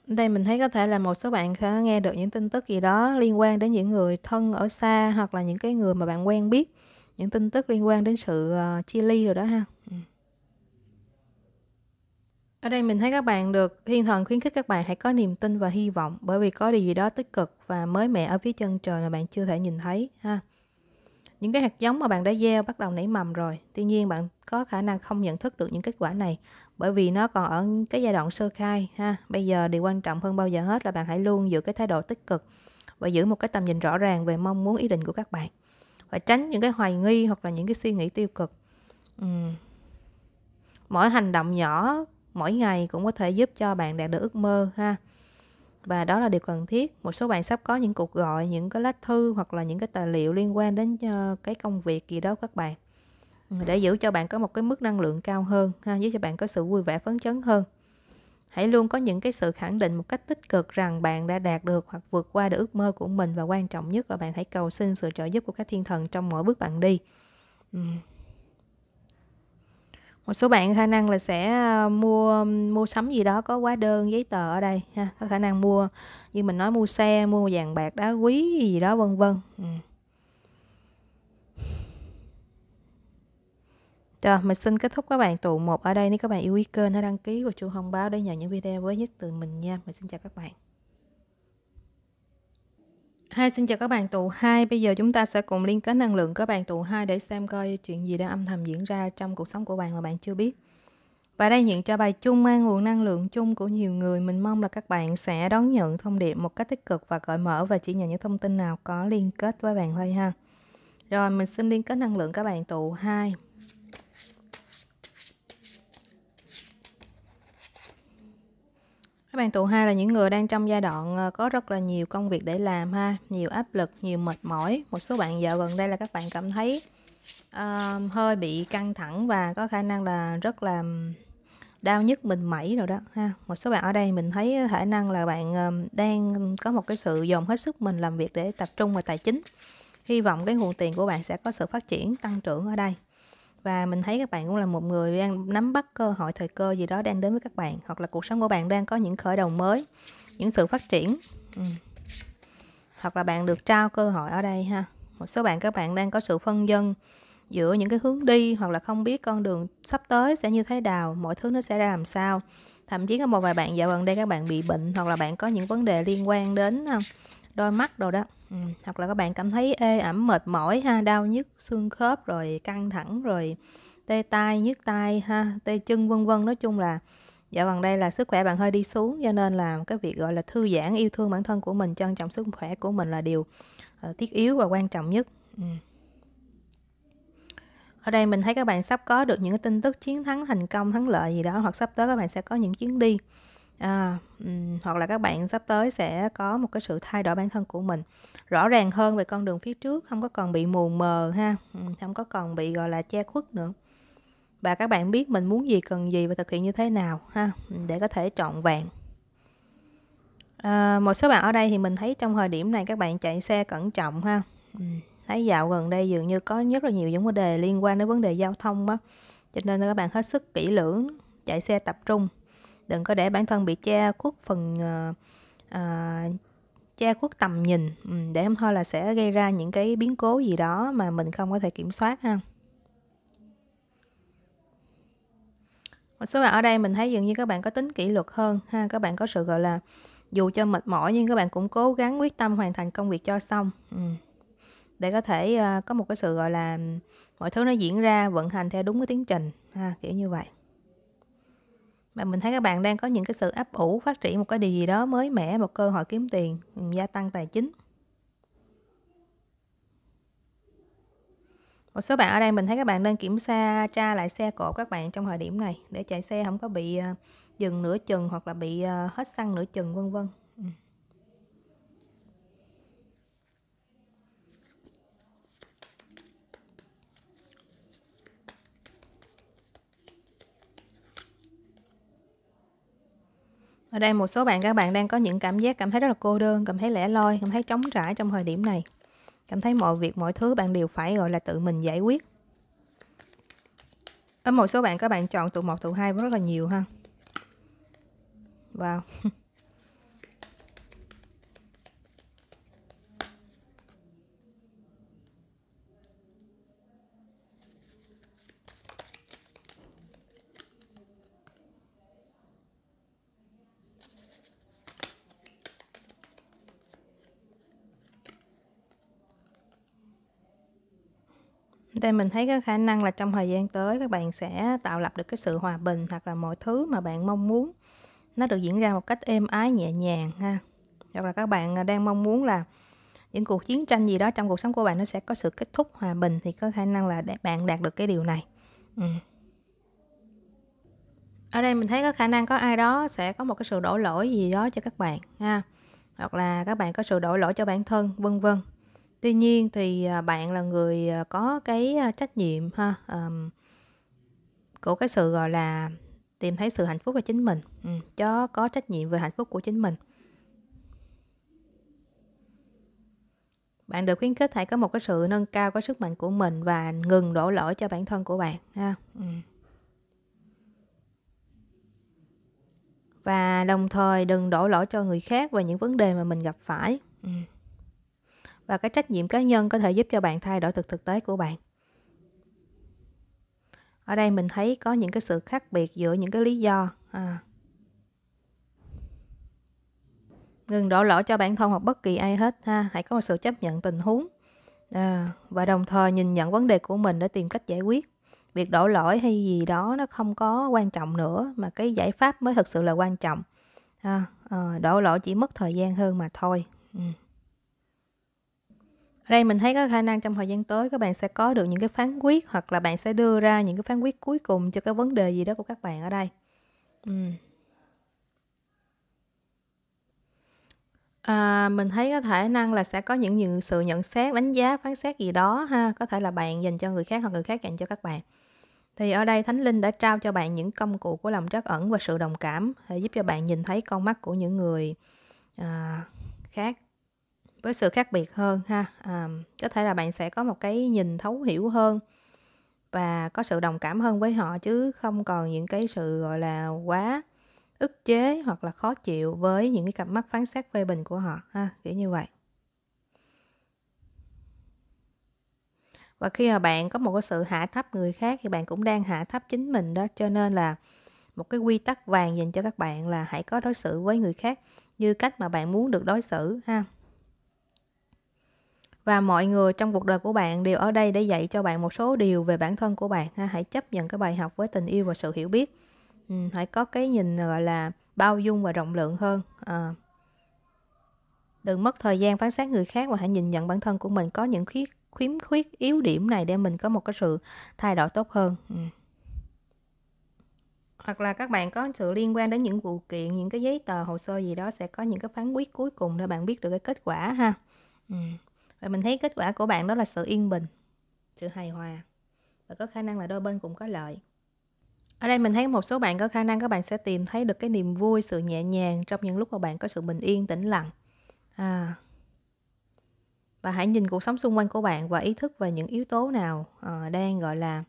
A: Đây mình thấy có thể là một số bạn sẽ nghe được những tin tức gì đó liên quan đến những người thân ở xa hoặc là những cái người mà bạn quen biết, những tin tức liên quan đến sự uh, chia ly rồi đó ha. Ừ. Ở đây mình thấy các bạn được thiên thần khuyến khích các bạn hãy có niềm tin và hy vọng bởi vì có điều gì đó tích cực và mới mẻ ở phía chân trời mà bạn chưa thể nhìn thấy ha. Những cái hạt giống mà bạn đã gieo bắt đầu nảy mầm rồi, tuy nhiên bạn có khả năng không nhận thức được những kết quả này bởi vì nó còn ở cái giai đoạn sơ khai ha bây giờ điều quan trọng hơn bao giờ hết là bạn hãy luôn giữ cái thái độ tích cực và giữ một cái tầm nhìn rõ ràng về mong muốn ý định của các bạn và tránh những cái hoài nghi hoặc là những cái suy nghĩ tiêu cực ừ. mỗi hành động nhỏ mỗi ngày cũng có thể giúp cho bạn đạt được ước mơ ha và đó là điều cần thiết một số bạn sắp có những cuộc gọi những cái lá thư hoặc là những cái tài liệu liên quan đến ờ, cái công việc gì đó các bạn Ừ, để giữ cho bạn có một cái mức năng lượng cao hơn ha, giúp cho bạn có sự vui vẻ phấn chấn hơn hãy luôn có những cái sự khẳng định một cách tích cực rằng bạn đã đạt được hoặc vượt qua được ước mơ của mình và quan trọng nhất là bạn hãy cầu xin sự trợ giúp của các thiên thần trong mỗi bước bạn đi ừ. một số bạn khả năng là sẽ à, mua mua sắm gì đó có hóa đơn giấy tờ ở đây ha có khả năng mua như mình nói mua xe mua vàng bạc đá quý gì đó vân vân ừ. Rồi, mình xin kết thúc các bạn tụ một ở đây. Nếu các bạn yêu quý kênh, hãy đăng ký và chuông thông báo để nhận những video mới nhất từ mình nha. Mình xin chào các bạn. Hai xin chào các bạn tụ 2. Bây giờ chúng ta sẽ cùng liên kết năng lượng các bạn tụ 2 để xem coi chuyện gì đang âm thầm diễn ra trong cuộc sống của bạn mà bạn chưa biết. Và đây hiện cho bài chung mang nguồn năng lượng chung của nhiều người. Mình mong là các bạn sẽ đón nhận thông điệp một cách tích cực và cởi mở và chỉ nhận những thông tin nào có liên kết với bạn thôi ha. Rồi mình xin liên kết năng lượng các bạn tụ 2. các bạn tụ hai là những người đang trong giai đoạn ờ, có rất là nhiều công việc để làm ha nhiều áp lực nhiều mệt mỏi một số bạn dạo gần đây là các bạn cảm thấy uh, hơi bị căng thẳng và có khả năng là rất là đau nhức mình mẩy rồi đó ha một số bạn ở đây mình thấy ờ, khả năng là bạn đang có một cái sự dồn hết sức mình làm việc để tập trung vào tài chính hy vọng cái nguồn tiền của bạn sẽ có sự phát triển tăng trưởng ở đây và mình thấy các bạn cũng là một người đang nắm bắt cơ hội thời cơ gì đó đang đến với các bạn hoặc là cuộc sống của bạn đang có những khởi đầu mới những sự phát triển ừ. hoặc là bạn được trao cơ hội ở đây ha một số bạn các bạn đang có sự phân dân giữa những cái hướng đi hoặc là không biết con đường sắp tới sẽ như thế nào mọi thứ nó sẽ ra làm sao thậm chí có một vài bạn dạo gần đây các bạn bị bệnh hoặc là bạn có những vấn đề liên quan đến à, đôi mắt rồi đó Ừ, hoặc là các bạn cảm thấy ê ẩm mệt mỏi ha đau nhức xương khớp rồi căng thẳng rồi tê tay nhức tay ha tê chân vân vân nói chung là dạo gần đây là sức khỏe bạn hơi đi xuống cho nên là cái việc gọi là thư giãn yêu thương bản thân của mình trân trọng sức khỏe của mình là điều uh, thiết yếu và quan trọng nhất ừ. ở đây mình thấy các bạn sắp có được những cái tin tức chiến thắng thành công thắng lợi gì đó hoặc sắp tới các bạn sẽ có những chuyến đi à, um, hoặc là các bạn sắp tới sẽ có một cái sự thay đổi bản thân của mình rõ ràng hơn về con đường phía trước không có còn bị mù mờ ha ừ, không có còn bị gọi là che khuất nữa và các bạn biết mình muốn gì cần gì và thực hiện như thế nào ha ừ, để có thể trọn vẹn à, một số bạn ở đây thì mình thấy trong thời điểm này các bạn chạy xe cẩn trọng ha ừ, thấy dạo gần đây dường như có rất là nhiều những vấn đề liên quan đến vấn đề giao thông á cho nên các bạn hết sức kỹ lưỡng chạy xe tập trung đừng có để bản thân bị che khuất phần uh, che khuất tầm nhìn ừ, để không thôi là sẽ gây ra những cái biến cố gì đó mà mình không có thể kiểm soát ha một số bạn ở đây mình thấy dường như các bạn có tính kỷ luật hơn ha các bạn có sự gọi là dù cho mệt mỏi nhưng các bạn cũng cố gắng quyết tâm hoàn thành công việc cho xong ừ. để có thể ờ, có một cái sự gọi là mọi thứ nó diễn ra vận hành theo đúng cái tiến trình ha kiểu như vậy mà mình thấy các bạn đang có những cái sự ấp ủ phát triển một cái điều gì đó mới mẻ một cơ hội kiếm tiền gia tăng tài chính một số bạn ở đây mình thấy các bạn nên kiểm tra tra lại xe cộ các bạn trong thời điểm này để chạy xe không có bị ờ, dừng nửa chừng hoặc là bị ờ, hết xăng nửa chừng vân vân Ở đây một số bạn các bạn đang có những cảm giác cảm thấy rất là cô đơn, cảm thấy lẻ loi, cảm thấy trống trải trong thời điểm này. Cảm thấy mọi việc, mọi thứ bạn đều phải gọi là tự mình giải quyết. Ở một số bạn các bạn chọn tụ một tụ 2 rất là nhiều ha. Wow. đây mình thấy cái khả năng là trong thời gian tới các bạn sẽ tạo lập được cái sự hòa bình hoặc là mọi thứ mà bạn mong muốn nó được diễn ra một cách êm ái nhẹ nhàng ha hoặc là các bạn à, đang mong muốn là những cuộc chiến tranh gì đó trong cuộc sống của bạn nó sẽ có sự kết thúc hòa bình thì có khả năng là bạn đạt được cái điều này ừ. ở đây mình thấy có khả năng có ai đó sẽ có một cái sự đổ lỗi gì đó cho các bạn ha hoặc là các bạn có sự đổ lỗi cho bản thân vân vân Tuy nhiên thì à, bạn là người à, có cái à, trách nhiệm ha um, của cái sự gọi là tìm thấy sự hạnh phúc của chính mình, ừ, cho có trách nhiệm về hạnh phúc của chính mình. Bạn được khuyến khích hãy có một cái sự nâng cao cái sức mạnh của mình và ngừng đổ lỗi cho bản thân của bạn ha. Ừ. Và đồng thời đừng đổ lỗi cho người khác về những vấn đề mà mình gặp phải. Ừ và cái trách nhiệm cá nhân có thể giúp cho bạn thay đổi thực thực tế của bạn ở đây mình thấy có những cái sự khác biệt giữa những cái lý do à. ngừng đổ lỗi cho bản thân hoặc bất kỳ ai hết ha hãy có một sự chấp nhận tình huống à, và đồng thời nhìn nhận vấn đề của mình để tìm cách giải quyết việc đổ lỗi hay gì đó nó không có quan trọng nữa mà cái giải pháp mới thực sự là quan trọng à, à, đổ lỗi chỉ mất thời gian hơn mà thôi ừ. Ở đây mình thấy có khả năng trong thời gian tới các bạn sẽ có được những cái phán quyết hoặc là bạn sẽ đưa ra những cái phán quyết cuối cùng cho cái vấn đề gì đó của các bạn ở đây. Uhm. À, mình thấy có thể năng là sẽ có những, những sự nhận xét, đánh giá, phán xét gì đó ha. Có thể là bạn dành cho người khác hoặc người khác dành cho các bạn. Thì ở đây Thánh Linh đã trao cho bạn những công cụ của lòng trắc ẩn và sự đồng cảm để giúp cho bạn nhìn thấy con mắt của những người à, khác với sự khác biệt hơn ha à, có thể là bạn sẽ có một cái nhìn thấu hiểu hơn và có sự đồng cảm hơn với họ chứ không còn những cái sự gọi là quá ức chế hoặc là khó chịu với những cái cặp mắt phán xét phê bình của họ ha kiểu như vậy và khi mà bạn có một cái sự hạ thấp người khác thì bạn cũng đang hạ thấp chính mình đó cho nên là một cái quy tắc vàng dành cho các bạn là hãy có đối xử với người khác như cách mà bạn muốn được đối xử ha và mọi người trong cuộc đời của bạn đều ở đây để dạy cho bạn một số điều về bản thân của bạn ha hãy chấp nhận cái bài học với tình yêu và sự hiểu biết ừ, hãy có cái nhìn gọi là bao dung và rộng lượng hơn à. đừng mất thời gian phán xét người khác mà hãy nhìn nhận bản thân của mình có những khuyết khiếm khuyết yếu điểm này để mình có một cái sự thay đổi tốt hơn ừ. hoặc là các bạn có sự liên quan đến những vụ kiện những cái giấy tờ hồ sơ gì đó sẽ có những cái phán quyết cuối cùng để bạn biết được cái kết quả ha ừ và mình thấy kết quả của bạn đó là sự yên bình sự hài hòa và có khả năng là đôi bên cũng có lợi ở đây mình thấy một số bạn có khả năng các bạn sẽ tìm thấy được cái niềm vui sự nhẹ nhàng trong những lúc mà bạn có sự bình yên tĩnh lặng à, và hãy nhìn cuộc sống xung quanh của bạn và ý thức về những yếu tố nào uh, đang gọi là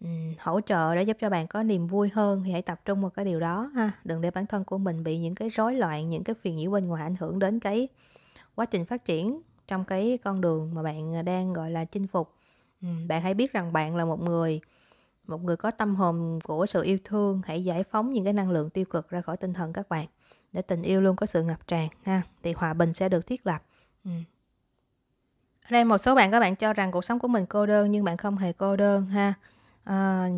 A: um, hỗ trợ để giúp cho bạn có niềm vui hơn thì hãy tập trung vào cái điều đó ha đừng để bản thân của mình bị những cái rối loạn những cái phiền nhiễu bên ngoài ảnh hưởng đến cái quá trình phát triển trong cái con đường mà bạn ờ, đang gọi là chinh phục ừ, bạn hãy biết rằng bạn là một người một người có tâm hồn của sự yêu thương hãy giải phóng những cái năng lượng tiêu cực ra khỏi tinh thần các bạn để tình yêu luôn có sự ngập tràn ha thì hòa bình sẽ được thiết lập ừ. ở đây một số bạn các bạn cho rằng cuộc sống của mình cô đơn nhưng bạn không hề cô đơn ha à,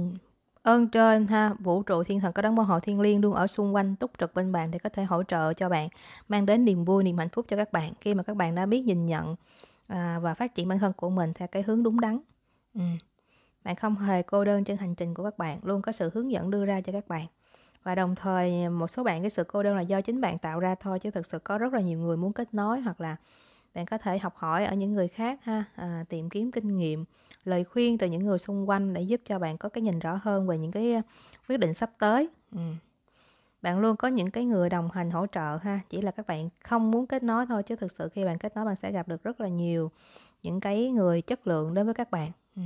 A: ơn trên ha vũ trụ thiên thần có đấng bảo hộ thiên liêng luôn ở xung quanh túc trực bên bạn để có thể hỗ trợ cho bạn mang đến niềm vui niềm hạnh phúc cho các bạn khi mà các bạn đã biết nhìn nhận à, và phát triển bản thân của mình theo cái hướng đúng đắn ừ. bạn không hề cô đơn trên hành trình của các bạn luôn có sự hướng dẫn đưa ra cho các bạn và đồng thời một số bạn cái sự cô đơn là do chính bạn tạo ra thôi chứ thực sự có rất là nhiều người muốn kết nối hoặc là bạn có thể học hỏi ở những người khác ha à, tìm kiếm kinh nghiệm lời khuyên từ những người xung quanh để giúp cho bạn có cái nhìn rõ hơn về những cái ờ, quyết định sắp tới ừ. bạn luôn có những cái người đồng hành hỗ trợ ha chỉ là các bạn không muốn kết nối thôi chứ thực sự khi bạn kết nối bạn sẽ gặp được rất là nhiều những cái người chất lượng đến với các bạn ừ.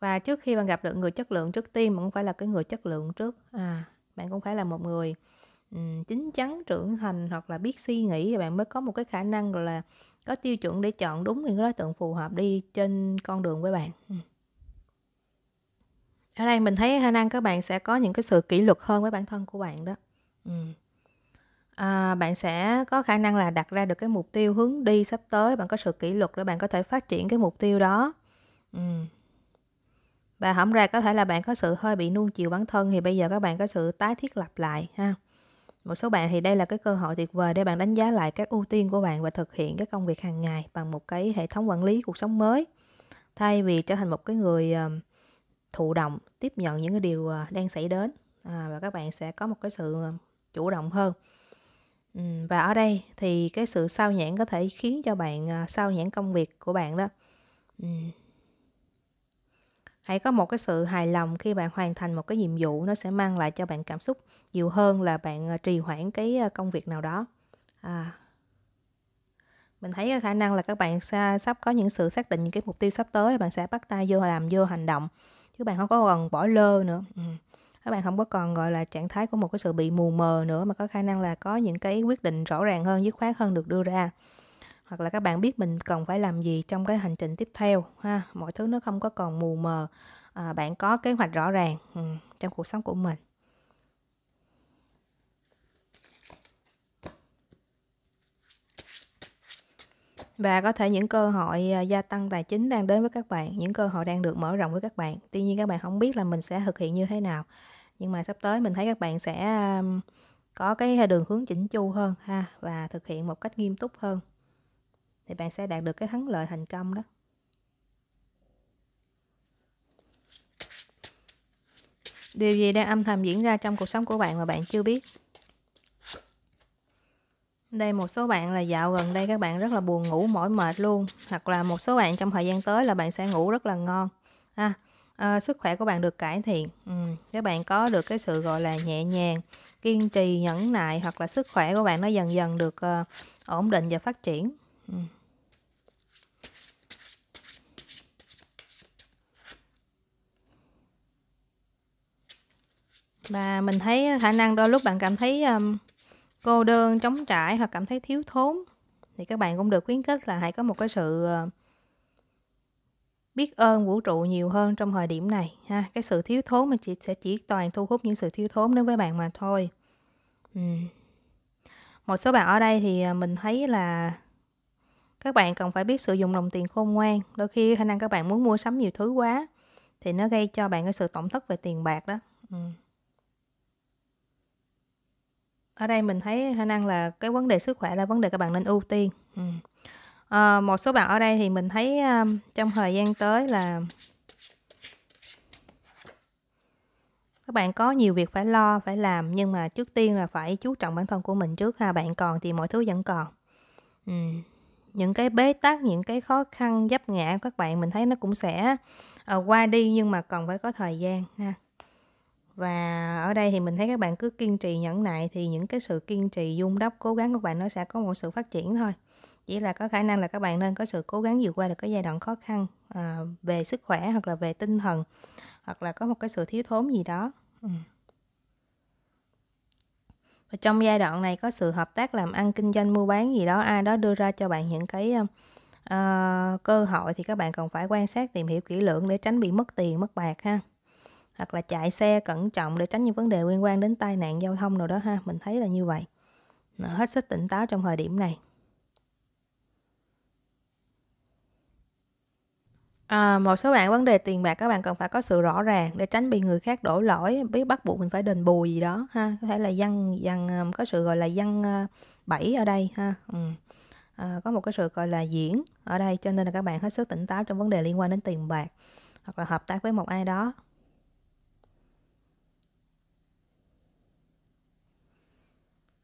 A: và trước khi bạn gặp được người chất lượng trước tiên bạn cũng phải là cái người chất lượng trước à bạn cũng phải là một người um, chín chắn trưởng thành hoặc là biết suy nghĩ thì bạn mới có một cái khả năng gọi là có tiêu chuẩn để chọn đúng những đối tượng phù hợp đi trên con đường với bạn ừ. ở đây mình thấy khả năng các bạn sẽ có những cái sự kỷ luật hơn với bản thân của bạn đó ừ. à, bạn sẽ có khả năng là đặt ra được cái mục tiêu hướng đi sắp tới bạn có sự kỷ luật để bạn có thể phát triển cái mục tiêu đó ừ. và hỏng ra có thể là bạn có sự hơi bị nuông chiều bản thân thì bây giờ các bạn có sự tái thiết lập lại ha một số bạn thì đây là cái cơ hội tuyệt vời để bạn đánh giá lại các ưu tiên của bạn và thực hiện cái công việc hàng ngày bằng một cái hệ thống quản lý cuộc sống mới. Thay vì trở thành một cái người ờ, thụ động tiếp nhận những cái điều ờ, đang xảy đến à, và các bạn sẽ có một cái sự ờ, chủ động hơn. Và ở đây thì cái sự sao nhãn có thể khiến cho bạn sao nhãn công việc của bạn đó hãy có một cái sự hài lòng khi bạn hoàn thành một cái nhiệm vụ nó sẽ mang lại cho bạn cảm xúc nhiều hơn là bạn ờ, trì hoãn cái ờ, công việc nào đó à, mình thấy ờ, khả năng là các bạn sắp có những sự xác định những cái mục tiêu sắp tới bạn sẽ bắt tay vô làm vô hành động chứ bạn không có còn bỏ lơ nữa ừ, các bạn không có còn gọi là trạng thái của một cái sự bị mù mờ nữa mà có khả năng là có những cái quyết định rõ ràng hơn dứt khoát hơn được đưa ra hoặc là các bạn biết mình cần phải làm gì trong cái hành trình tiếp theo ha mọi thứ nó không có còn mù mờ à, bạn có kế hoạch rõ ràng ừ, trong cuộc sống của mình và có thể những cơ hội à, gia tăng tài chính đang đến với các bạn những cơ hội đang được mở rộng với các bạn tuy nhiên các bạn không biết là mình sẽ thực hiện như thế nào nhưng mà sắp tới mình thấy các bạn sẽ à, có cái đường hướng chỉnh chu hơn ha và thực hiện một cách nghiêm túc hơn thì bạn sẽ đạt được cái thắng lợi thành công đó điều gì đang âm thầm diễn ra trong cuộc sống của bạn mà bạn chưa biết đây một số bạn là dạo gần đây các bạn rất là buồn ngủ mỏi mệt luôn hoặc là một số bạn trong thời gian tới là bạn sẽ ngủ rất là ngon à, à, sức khỏe của bạn được cải thiện ừ, các bạn có được cái sự gọi là nhẹ nhàng kiên trì nhẫn nại hoặc là sức khỏe của bạn nó dần dần được uh, ổn định và phát triển ừ. và mình thấy ờ, khả năng đôi lúc bạn cảm thấy um, cô đơn trống trải hoặc cảm thấy thiếu thốn thì các bạn cũng được khuyến khích là hãy có một cái sự ờ, biết ơn vũ trụ nhiều hơn trong thời điểm này ha cái sự thiếu thốn mình chỉ sẽ chỉ toàn thu hút những sự thiếu thốn đến với bạn mà thôi ừ. một số bạn ở đây thì ờ, mình thấy là các bạn cần phải biết sử dụng đồng tiền khôn ngoan đôi khi khả năng các bạn muốn mua sắm nhiều thứ quá thì nó gây cho bạn cái sự tổn thất về tiền bạc đó ừ ở đây mình thấy khả năng là cái vấn đề sức khỏe là vấn đề các bạn nên ưu tiên ừ. à, một số bạn ở đây thì mình thấy um, trong thời gian tới là các bạn có nhiều việc phải lo phải làm nhưng mà trước tiên là phải chú trọng bản thân của mình trước ha bạn còn thì mọi thứ vẫn còn ừ. những cái bế tắc những cái khó khăn vấp ngã các bạn mình thấy nó cũng sẽ uh, qua đi nhưng mà còn phải có thời gian ha và ở đây thì mình thấy các bạn cứ kiên trì nhẫn nại thì những cái sự kiên trì dung đắp cố gắng của bạn nó sẽ có một sự phát triển thôi chỉ là có khả năng là các bạn nên có sự cố gắng vượt qua được cái giai đoạn khó khăn à, về sức khỏe hoặc là về tinh thần hoặc là có một cái sự thiếu thốn gì đó ừ. và trong giai đoạn này có sự hợp tác làm ăn kinh doanh mua bán gì đó ai đó đưa ra cho bạn những cái uh, cơ hội thì các bạn cần phải quan sát tìm hiểu kỹ lưỡng để tránh bị mất tiền mất bạc ha hoặc là chạy xe cẩn trọng để tránh những vấn đề liên quan đến tai nạn giao thông nào đó ha mình thấy là như vậy nó hết sức tỉnh táo trong thời điểm này À, một số bạn vấn đề tiền bạc các bạn cần phải có sự rõ ràng để tránh bị người khác đổ lỗi biết bắt buộc mình phải đền bù gì đó ha có thể là dân dân có sự gọi là dân bảy ở đây ha ừ. à, có một cái sự gọi là diễn ở đây cho nên là các bạn hết sức tỉnh táo trong vấn đề liên quan đến tiền bạc hoặc là hợp tác với một ai đó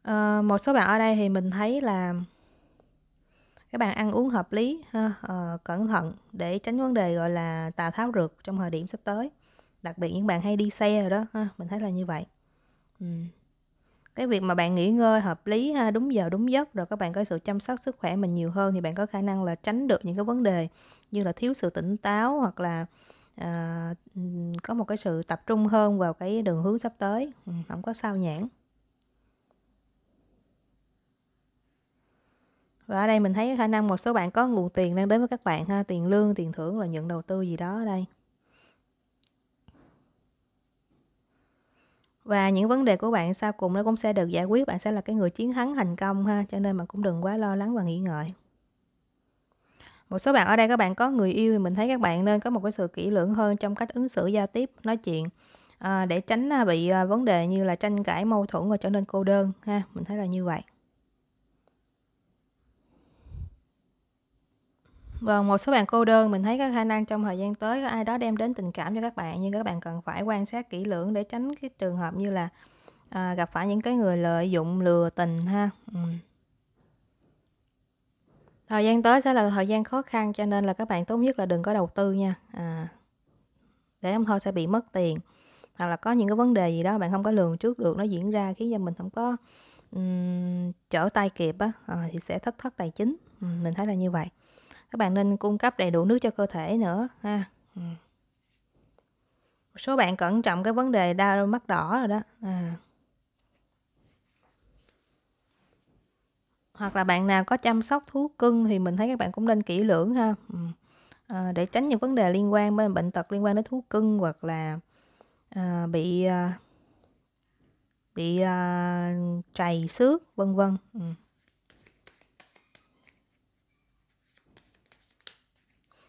A: Ờ, một số bạn ở đây thì mình thấy là các bạn ăn uống hợp lý ha, uh, cẩn thận để tránh vấn đề gọi là tà tháo rượt trong thời điểm sắp tới đặc biệt những bạn hay đi xe rồi đó ha, mình thấy là như vậy ừ. cái việc mà bạn nghỉ ngơi hợp lý ha, đúng giờ đúng giấc rồi các bạn có sự chăm sóc sức khỏe mình nhiều hơn thì bạn có khả năng là tránh được những cái vấn đề như là thiếu sự tỉnh táo hoặc là uh, có một cái sự tập trung hơn vào cái đường hướng sắp tới ừ, không có sao nhãn và ở đây mình thấy khả năng một số bạn có nguồn tiền đang đến với các bạn ha tiền lương tiền thưởng là nhận đầu tư gì đó ở đây và những vấn đề của bạn sau cùng nó cũng sẽ được giải quyết bạn sẽ là cái người chiến thắng thành công ha cho nên bạn cũng đừng quá lo lắng và nghĩ ngợi một số bạn ở đây các bạn có người yêu thì mình thấy các bạn nên có một cái sự kỹ lưỡng hơn trong cách ứng xử giao tiếp nói chuyện à, để tránh à, bị à, vấn đề như là tranh cãi mâu thuẫn và trở nên cô đơn ha mình thấy là như vậy Vâng, một số bạn cô đơn mình thấy có khả năng trong thời gian tới có ai đó đem đến tình cảm cho các bạn nhưng các bạn cần phải quan sát kỹ lưỡng để tránh cái trường hợp như là à, gặp phải những cái người lợi dụng lừa tình ha. Ừ. Thời gian tới sẽ là thời gian khó khăn cho nên là các bạn tốt nhất là đừng có đầu tư nha. À, để không thôi sẽ bị mất tiền hoặc là có những cái vấn đề gì đó bạn không có lường trước được nó diễn ra khiến cho mình không có um, trở tay kịp á à, thì sẽ thất thoát tài chính ừ, mình thấy là như vậy các bạn nên cung cấp đầy đủ nước cho cơ thể nữa ha ừ. một số bạn cẩn trọng cái vấn đề đau mắt đỏ rồi đó à. hoặc là bạn nào có chăm sóc thú cưng thì mình thấy các bạn cũng nên kỹ lưỡng ha ừ. à, để tránh những vấn đề liên quan đến bệnh tật liên quan đến thú cưng hoặc là à, bị à, bị à, trầy xước vân vân ừ.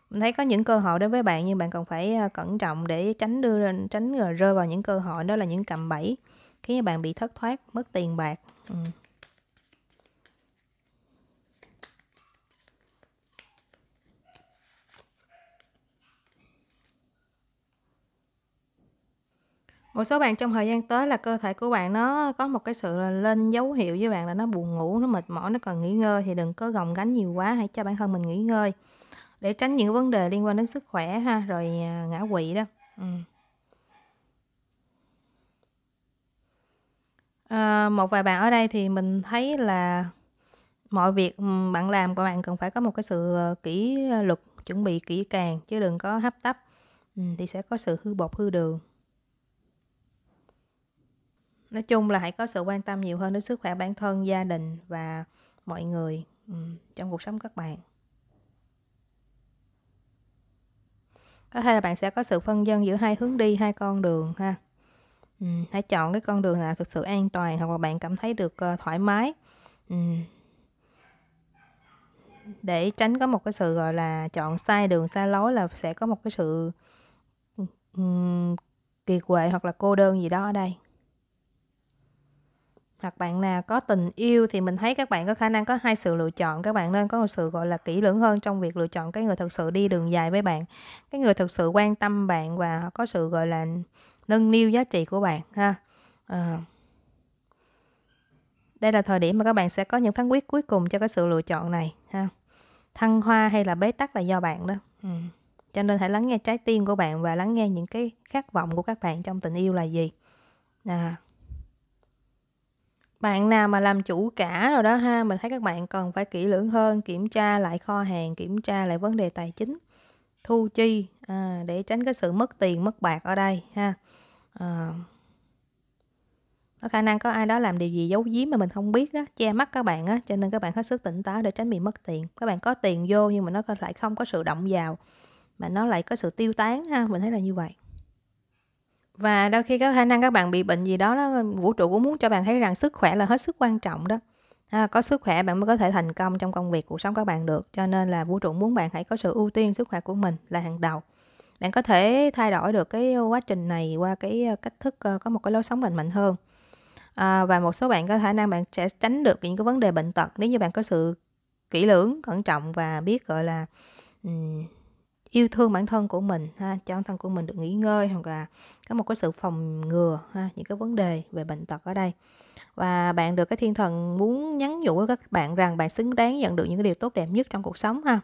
A: mình thấy có những cơ hội đối với bạn nhưng bạn cần phải à, cẩn trọng để tránh đưa tránh à, rơi vào những cơ hội đó là những cầm bẫy khiến bạn bị thất thoát mất tiền bạc ừ. một số bạn trong thời gian tới là cơ thể của bạn nó có một cái sự lên dấu hiệu với bạn là nó buồn ngủ nó mệt mỏi nó cần nghỉ ngơi thì đừng có gồng gánh nhiều quá hãy cho bản thân mình nghỉ ngơi để tránh những vấn đề liên quan đến sức khỏe ha rồi à, ngã quỵ đó ừ. à, một vài bạn ở đây thì mình thấy là mọi việc ừ, bạn làm các bạn cần phải có một cái sự ờ, kỹ luật chuẩn bị kỹ càng chứ đừng có hấp tấp ừ, thì sẽ có sự hư bột hư đường nói chung là hãy có sự quan tâm nhiều hơn đến sức khỏe bản thân gia đình và mọi người ừ, trong cuộc sống các bạn có thể là bạn sẽ có sự phân dân giữa hai hướng đi hai con đường ha ừ, hãy chọn cái con đường nào thực sự an toàn hoặc là bạn cảm thấy được uh, thoải mái ừ. để tránh có một cái sự gọi là chọn sai đường sai lối là sẽ có một cái sự um, kỳ quệ hoặc là cô đơn gì đó ở đây hoặc bạn nào có tình yêu thì mình thấy các bạn có khả năng có hai sự lựa chọn các bạn nên có một sự gọi là kỹ lưỡng hơn trong việc lựa chọn cái người thật sự đi đường dài với bạn cái người thật sự quan tâm bạn và có sự gọi là nâng niu giá trị của bạn ha à. đây là thời điểm mà các bạn sẽ có những phán quyết cuối cùng cho cái sự lựa chọn này ha thăng hoa hay là bế tắc là do bạn đó ừ. cho nên hãy lắng nghe trái tim của bạn và lắng nghe những cái khát vọng của các bạn trong tình yêu là gì à bạn nào mà làm chủ cả rồi đó ha mình thấy các bạn cần phải kỹ lưỡng hơn kiểm tra lại kho hàng kiểm tra lại vấn đề tài chính thu chi à, để tránh cái sự mất tiền mất bạc ở đây ha à, có khả năng có ai đó làm điều gì giấu giếm mà mình không biết đó che mắt các bạn á cho nên các bạn hết sức tỉnh táo để tránh bị mất tiền các bạn có tiền vô nhưng mà nó lại không có sự động vào mà nó lại có sự tiêu tán ha mình thấy là như vậy và đôi khi có khả năng các bạn bị bệnh gì đó, đó vũ trụ cũng muốn cho bạn thấy rằng sức khỏe là hết sức quan trọng đó à, có sức khỏe bạn mới có thể thành công trong công việc cuộc sống các bạn được cho nên là vũ trụ muốn bạn hãy có sự ưu tiên sức khỏe của mình là hàng đầu bạn có thể thay đổi được cái quá trình này qua cái ờ, cách thức ờ, có một cái lối sống lành mạnh hơn à, và một số bạn có khả năng bạn sẽ tránh được những cái vấn đề bệnh tật nếu như bạn có sự kỹ lưỡng cẩn trọng và biết gọi là um, yêu thương bản thân của mình ha cho bản thân của mình được nghỉ ngơi hoặc là có một cái sự phòng ngừa ha những cái vấn đề về bệnh tật ở đây và bạn được cái thiên thần muốn nhắn nhủ với các bạn rằng bạn xứng đáng nhận được những cái điều tốt đẹp nhất trong cuộc sống ha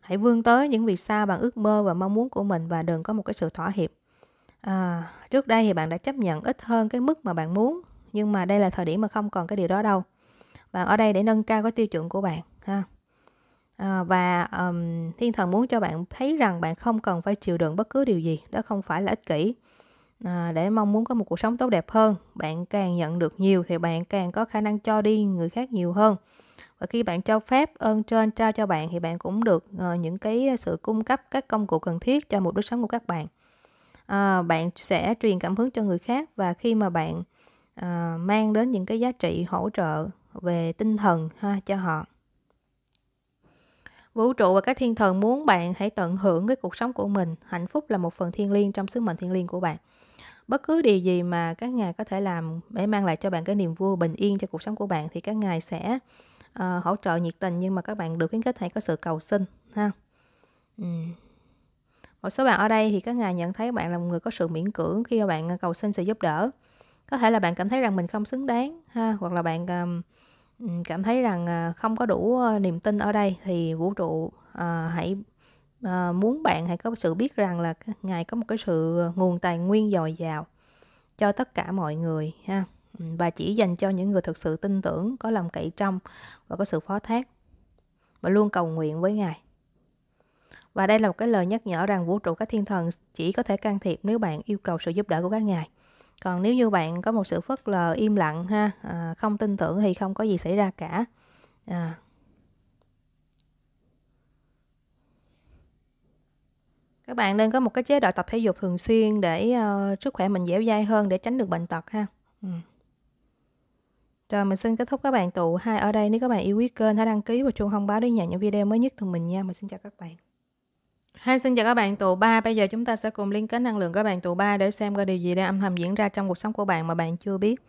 A: hãy vươn tới những việc xa bạn ước mơ và mong muốn của mình và đừng có một cái sự thỏa hiệp à, trước đây thì bạn đã chấp nhận ít hơn cái mức mà bạn muốn nhưng mà đây là thời điểm mà không còn cái điều đó đâu bạn ở đây để nâng cao cái tiêu chuẩn của bạn ha à, và um, thiên thần muốn cho bạn thấy rằng bạn không cần phải chịu đựng bất cứ điều gì đó không phải là ích kỷ à, để mong muốn có một cuộc sống tốt đẹp hơn bạn càng nhận được nhiều thì bạn càng có khả năng cho đi người khác nhiều hơn và khi bạn cho phép ơn trên trao cho bạn thì bạn cũng được uh, những cái sự cung cấp các công cụ cần thiết cho mục đích sống của các bạn à, bạn sẽ truyền cảm hứng cho người khác và khi mà bạn à, mang đến những cái giá trị hỗ trợ về tinh thần ha cho họ Vũ trụ và các thiên thần muốn bạn hãy tận hưởng cái cuộc sống của mình. Hạnh phúc là một phần thiêng liêng trong sứ mệnh thiêng liêng của bạn. Bất cứ điều gì mà các ngài có thể làm để mang lại cho bạn cái niềm vui, bình yên cho cuộc sống của bạn thì các ngài sẽ uh, hỗ trợ nhiệt tình nhưng mà các bạn được khuyến khích hãy có sự cầu xin ha. Ừ. Một số bạn ở đây thì các ngài nhận thấy bạn là một người có sự miễn cưỡng khi mà bạn ờ, cầu xin sự giúp đỡ. Có thể là bạn cảm thấy rằng mình không xứng đáng ha hoặc là bạn um, cảm thấy rằng à, không có đủ ờ, niềm tin ở đây thì vũ trụ à, hãy à, muốn bạn hãy có sự biết rằng là ngài có một cái sự nguồn tài nguyên dồi dào cho tất cả mọi người ha và chỉ dành cho những người thực sự tin tưởng có lòng cậy trong và có sự phó thác và luôn cầu nguyện với ngài và đây là một cái lời nhắc nhở rằng vũ trụ các thiên thần chỉ có thể can thiệp nếu bạn yêu cầu sự giúp đỡ của các ngài còn nếu như bạn có một sự phớt lờ im lặng ha à, không tin tưởng thì không có gì xảy ra cả à. các bạn nên có một cái chế độ tập thể dục thường xuyên để uh, sức khỏe mình dẻo dai hơn để tránh được bệnh tật ha ừ. Rồi mình xin kết thúc các bạn tụ hai ở đây. Nếu các bạn yêu quý kênh hãy đăng ký và chuông thông báo để nhận những video mới nhất từ mình nha. Mình xin chào các bạn hai xin chào các bạn tụ 3. Bây giờ chúng ta sẽ cùng liên kết năng lượng các bạn tụ 3 để xem có điều gì đang âm thầm diễn ra trong cuộc sống của bạn mà bạn chưa biết.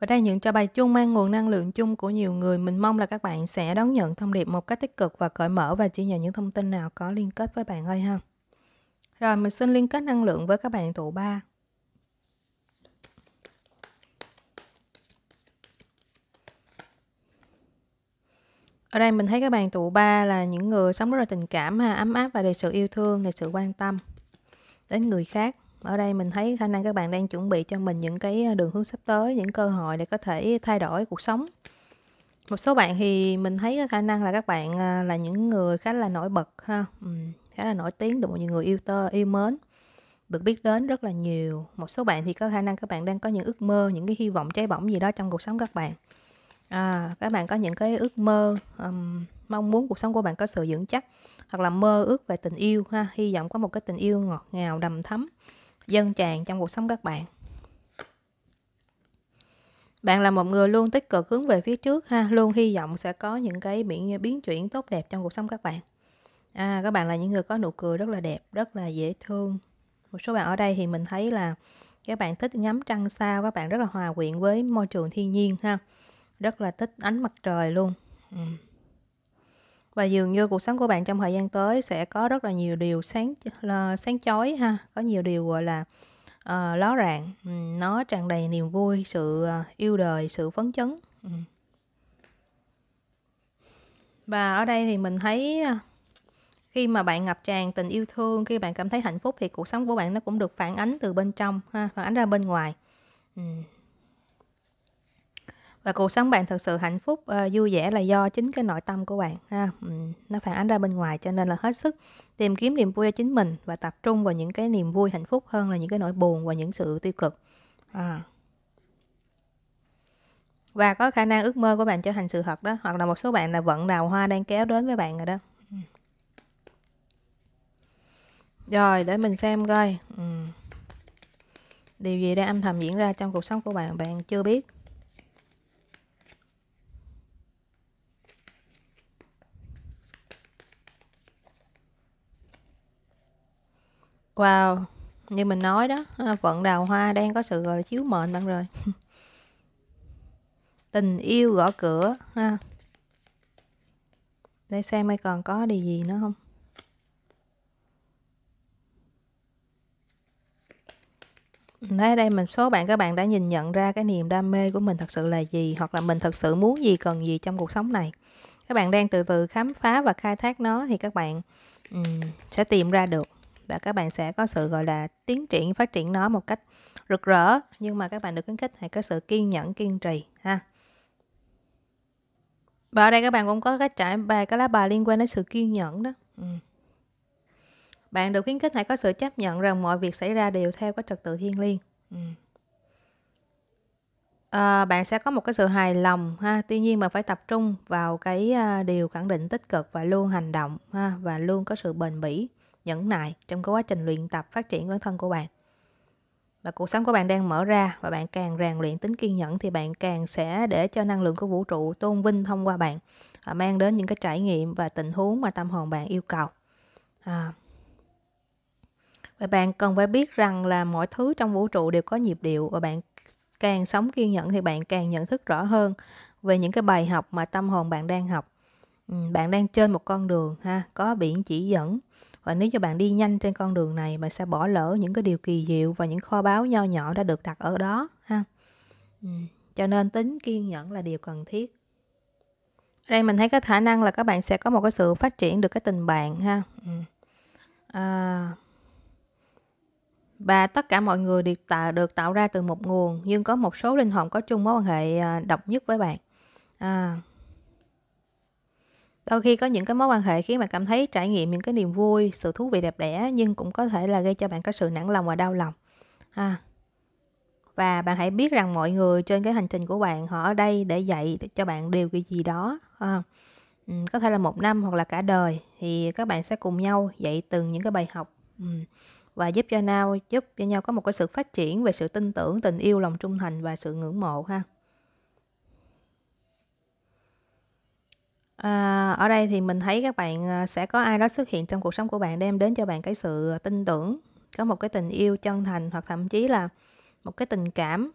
A: Và đây những cho bài chung mang nguồn năng lượng chung của nhiều người. Mình mong là các bạn sẽ đón nhận thông điệp một cách tích cực và cởi mở và chỉ nhận những thông tin nào có liên kết với bạn thôi ha. Rồi, mình xin liên kết năng lượng với các bạn tụ 3. Ở đây mình thấy các bạn tụ ba là những người sống rất là tình cảm ha, ấm áp và đầy sự yêu thương, đầy sự quan tâm đến người khác. Ở đây mình thấy khả năng các bạn đang chuẩn bị cho mình những cái ờ, đường hướng sắp tới, những cơ hội để có thể thay đổi cuộc sống. Một số bạn thì mình thấy khả năng là các bạn ờ, là những người khá là nổi bật ha, ừ, khá là nổi tiếng được mọi người yêu tơ, yêu mến được biết đến rất là nhiều một số bạn thì có khả năng các bạn đang có những ước mơ những cái hy vọng cháy bỏng gì đó trong cuộc sống các bạn À, các bạn có những cái ước mơ um, mong muốn cuộc sống của bạn có sự vững chắc hoặc là mơ ước về tình yêu ha, hy vọng có một cái tình yêu ngọt ngào đầm thắm dâng tràn trong cuộc sống các bạn. Bạn là một người luôn tích cực hướng về phía trước ha, luôn hy vọng sẽ có những cái biến biến chuyển tốt đẹp trong cuộc sống các bạn. À, các bạn là những người có nụ cười rất là đẹp, rất là dễ thương. Một số bạn ở đây thì mình thấy là các bạn thích ngắm trăng sao, các bạn rất là hòa quyện với môi trường thiên nhiên ha rất là thích ánh mặt trời luôn ừ. và dường như cuộc sống của bạn trong thời gian tới sẽ có rất là nhiều điều sáng là sáng chói ha có nhiều điều gọi là uh, ló rạng ừ, nó tràn đầy niềm vui sự ờ, yêu đời sự phấn chấn ừ. và ở đây thì mình thấy ờ, khi mà bạn ngập tràn tình yêu thương khi bạn cảm thấy hạnh phúc thì cuộc sống của bạn nó cũng được phản ánh từ bên trong ha phản ánh ra bên ngoài ừ và cuộc sống bạn thật sự hạnh phúc uh, vui vẻ là do chính cái nội tâm của bạn ha ừ, nó phản ánh ra bên ngoài cho nên là hết sức tìm kiếm niềm vui cho chính mình và tập trung vào những cái niềm vui hạnh phúc hơn là những cái nỗi buồn và những sự tiêu cực à. và có khả năng ước mơ của bạn trở thành sự thật đó hoặc là một số bạn là vận đào hoa đang kéo đến với bạn rồi đó rồi để mình xem coi ừ. điều gì đang âm thầm diễn ra trong cuộc sống của bạn bạn chưa biết Wow, như mình nói đó, vận à, đào hoa đang có sự gọi là chiếu mệnh bạn rồi. Tình yêu gõ cửa ha. Để xem mai còn có điều gì nữa không. Thấy đây mình số bạn các bạn đã nhìn nhận ra cái niềm đam mê của mình thật sự là gì hoặc là mình thật sự muốn gì cần gì trong cuộc sống này. Các bạn đang từ từ khám phá và khai thác nó thì các bạn um, sẽ tìm ra được và các bạn sẽ có sự gọi là tiến triển phát triển nó một cách rực rỡ nhưng mà các bạn được khuyến khích hãy có sự kiên nhẫn kiên trì ha và ở đây các bạn cũng có cái trải bài cái lá bài liên quan đến sự kiên nhẫn đó ừ. bạn được khuyến khích hãy có sự chấp nhận rằng mọi việc xảy ra đều theo cái trật tự thiên liêng ừ. à, bạn sẽ có một cái sự hài lòng ha tuy nhiên mà phải tập trung vào cái uh, điều khẳng định tích cực và luôn hành động ha và luôn có sự bền bỉ nhẫn nại trong cái quá trình luyện tập phát triển bản thân của bạn và cuộc sống của bạn đang mở ra và bạn càng rèn luyện tính kiên nhẫn thì bạn càng sẽ để cho năng lượng của vũ trụ tôn vinh thông qua bạn và mang đến những cái trải nghiệm và tình huống mà tâm hồn bạn yêu cầu à. và bạn cần phải biết rằng là mọi thứ trong vũ trụ đều có nhịp điệu và bạn càng sống kiên nhẫn thì bạn càng nhận thức rõ hơn về những cái bài học mà tâm hồn bạn đang học ừ, bạn đang trên một con đường ha có biển chỉ dẫn và nếu như bạn đi nhanh trên con đường này bạn sẽ bỏ lỡ những cái điều kỳ diệu và những kho báu nho nhỏ đã được đặt ở đó ha ừ. cho nên tính kiên nhẫn là điều cần thiết đây mình thấy cái khả năng là các bạn sẽ có một cái sự phát triển được cái tình bạn ha ừ. à, và tất cả mọi người được tạo được tạo ra từ một nguồn nhưng có một số linh hồn có chung mối quan hệ à, độc nhất với bạn à, đôi khi có những cái mối quan hệ khiến bạn cảm thấy trải nghiệm những cái niềm vui sự thú vị đẹp đẽ nhưng cũng có thể là gây cho bạn có sự nản lòng và đau lòng à, và bạn hãy biết rằng mọi người trên cái hành trình của bạn họ ở đây để dạy cho bạn điều gì đó à, ừ, có thể là một năm hoặc là cả đời thì các bạn sẽ cùng nhau dạy từng những cái bài học ừ. và giúp cho nhau giúp cho nhau có một cái sự phát triển về sự tin tưởng tình yêu lòng trung thành và sự ngưỡng mộ ha À, ở đây thì mình thấy các bạn, à, sẽ có ai đó xuất hiện trong cuộc sống của bạn, đem đến cho bạn cái sự à, tin tưởng, có một cái tình yêu chân thành hoặc thậm chí là một cái tình cảm,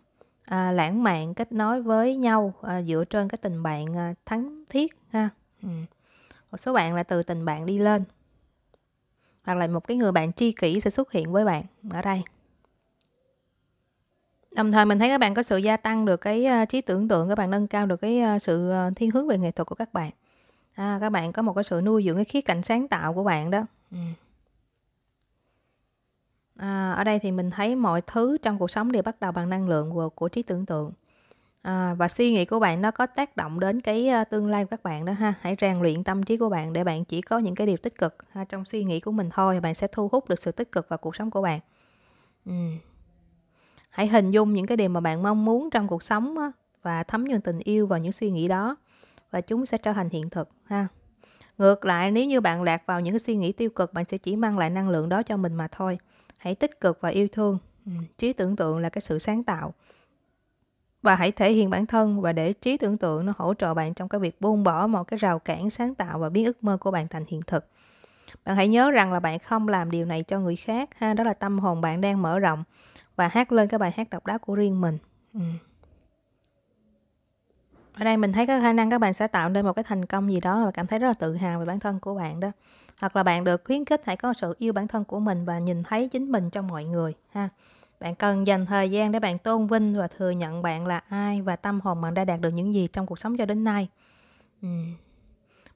A: à, lãng mạn kết nối với nhau, à, dựa trên cái tình bạn, à, thắm thiết ha. Ừm. Một số bạn là từ tình bạn đi lên. Hoặc là một cái người bạn tri kỷ sẽ xuất hiện với bạn ở đây. Đồng thời mình thấy các bạn có sự gia tăng được cái, à, trí tưởng tượng, các bạn nâng cao được cái, sự, thiên hướng về nghệ thuật của các bạn à, các bạn có một cái sự nuôi dưỡng cái khía cạnh sáng tạo của bạn đó ừ. à, ở đây thì mình thấy mọi thứ trong cuộc sống đều bắt đầu bằng năng lượng của, của trí tưởng tượng à, và suy nghĩ của bạn nó có tác động đến cái ờ, tương lai của các bạn đó ha hãy rèn luyện tâm trí của bạn để bạn chỉ có những cái điều tích cực ha, à, trong suy nghĩ của mình thôi bạn sẽ thu hút được sự tích cực vào cuộc sống của bạn ừ. hãy hình dung những cái điều mà bạn mong muốn trong cuộc sống và thấm nhuần tình yêu vào những suy nghĩ đó và chúng sẽ trở thành hiện thực ha ngược lại nếu như bạn lạc vào những suy nghĩ tiêu cực bạn sẽ chỉ mang lại năng lượng đó cho mình mà thôi hãy tích cực và yêu thương ừ, trí tưởng tượng là cái sự sáng tạo và hãy thể hiện bản thân và để trí tưởng tượng nó hỗ trợ bạn trong cái việc buông bỏ một cái rào cản sáng tạo và biến ước mơ của bạn thành hiện thực bạn hãy nhớ rằng là bạn không làm điều này cho người khác ha đó là tâm hồn bạn đang mở rộng và hát lên cái bài hát độc đáo của riêng mình ừ ở đây mình thấy có khả năng các bạn sẽ tạo nên một cái thành công gì đó và cảm thấy rất là tự hào về bản thân của bạn đó hoặc là bạn được khuyến khích hãy có sự yêu bản thân của mình và nhìn thấy chính mình trong mọi người ha bạn cần dành thời gian để bạn tôn vinh và thừa nhận bạn là ai và tâm hồn bạn đã đạt được những gì trong cuộc sống cho đến nay ừ.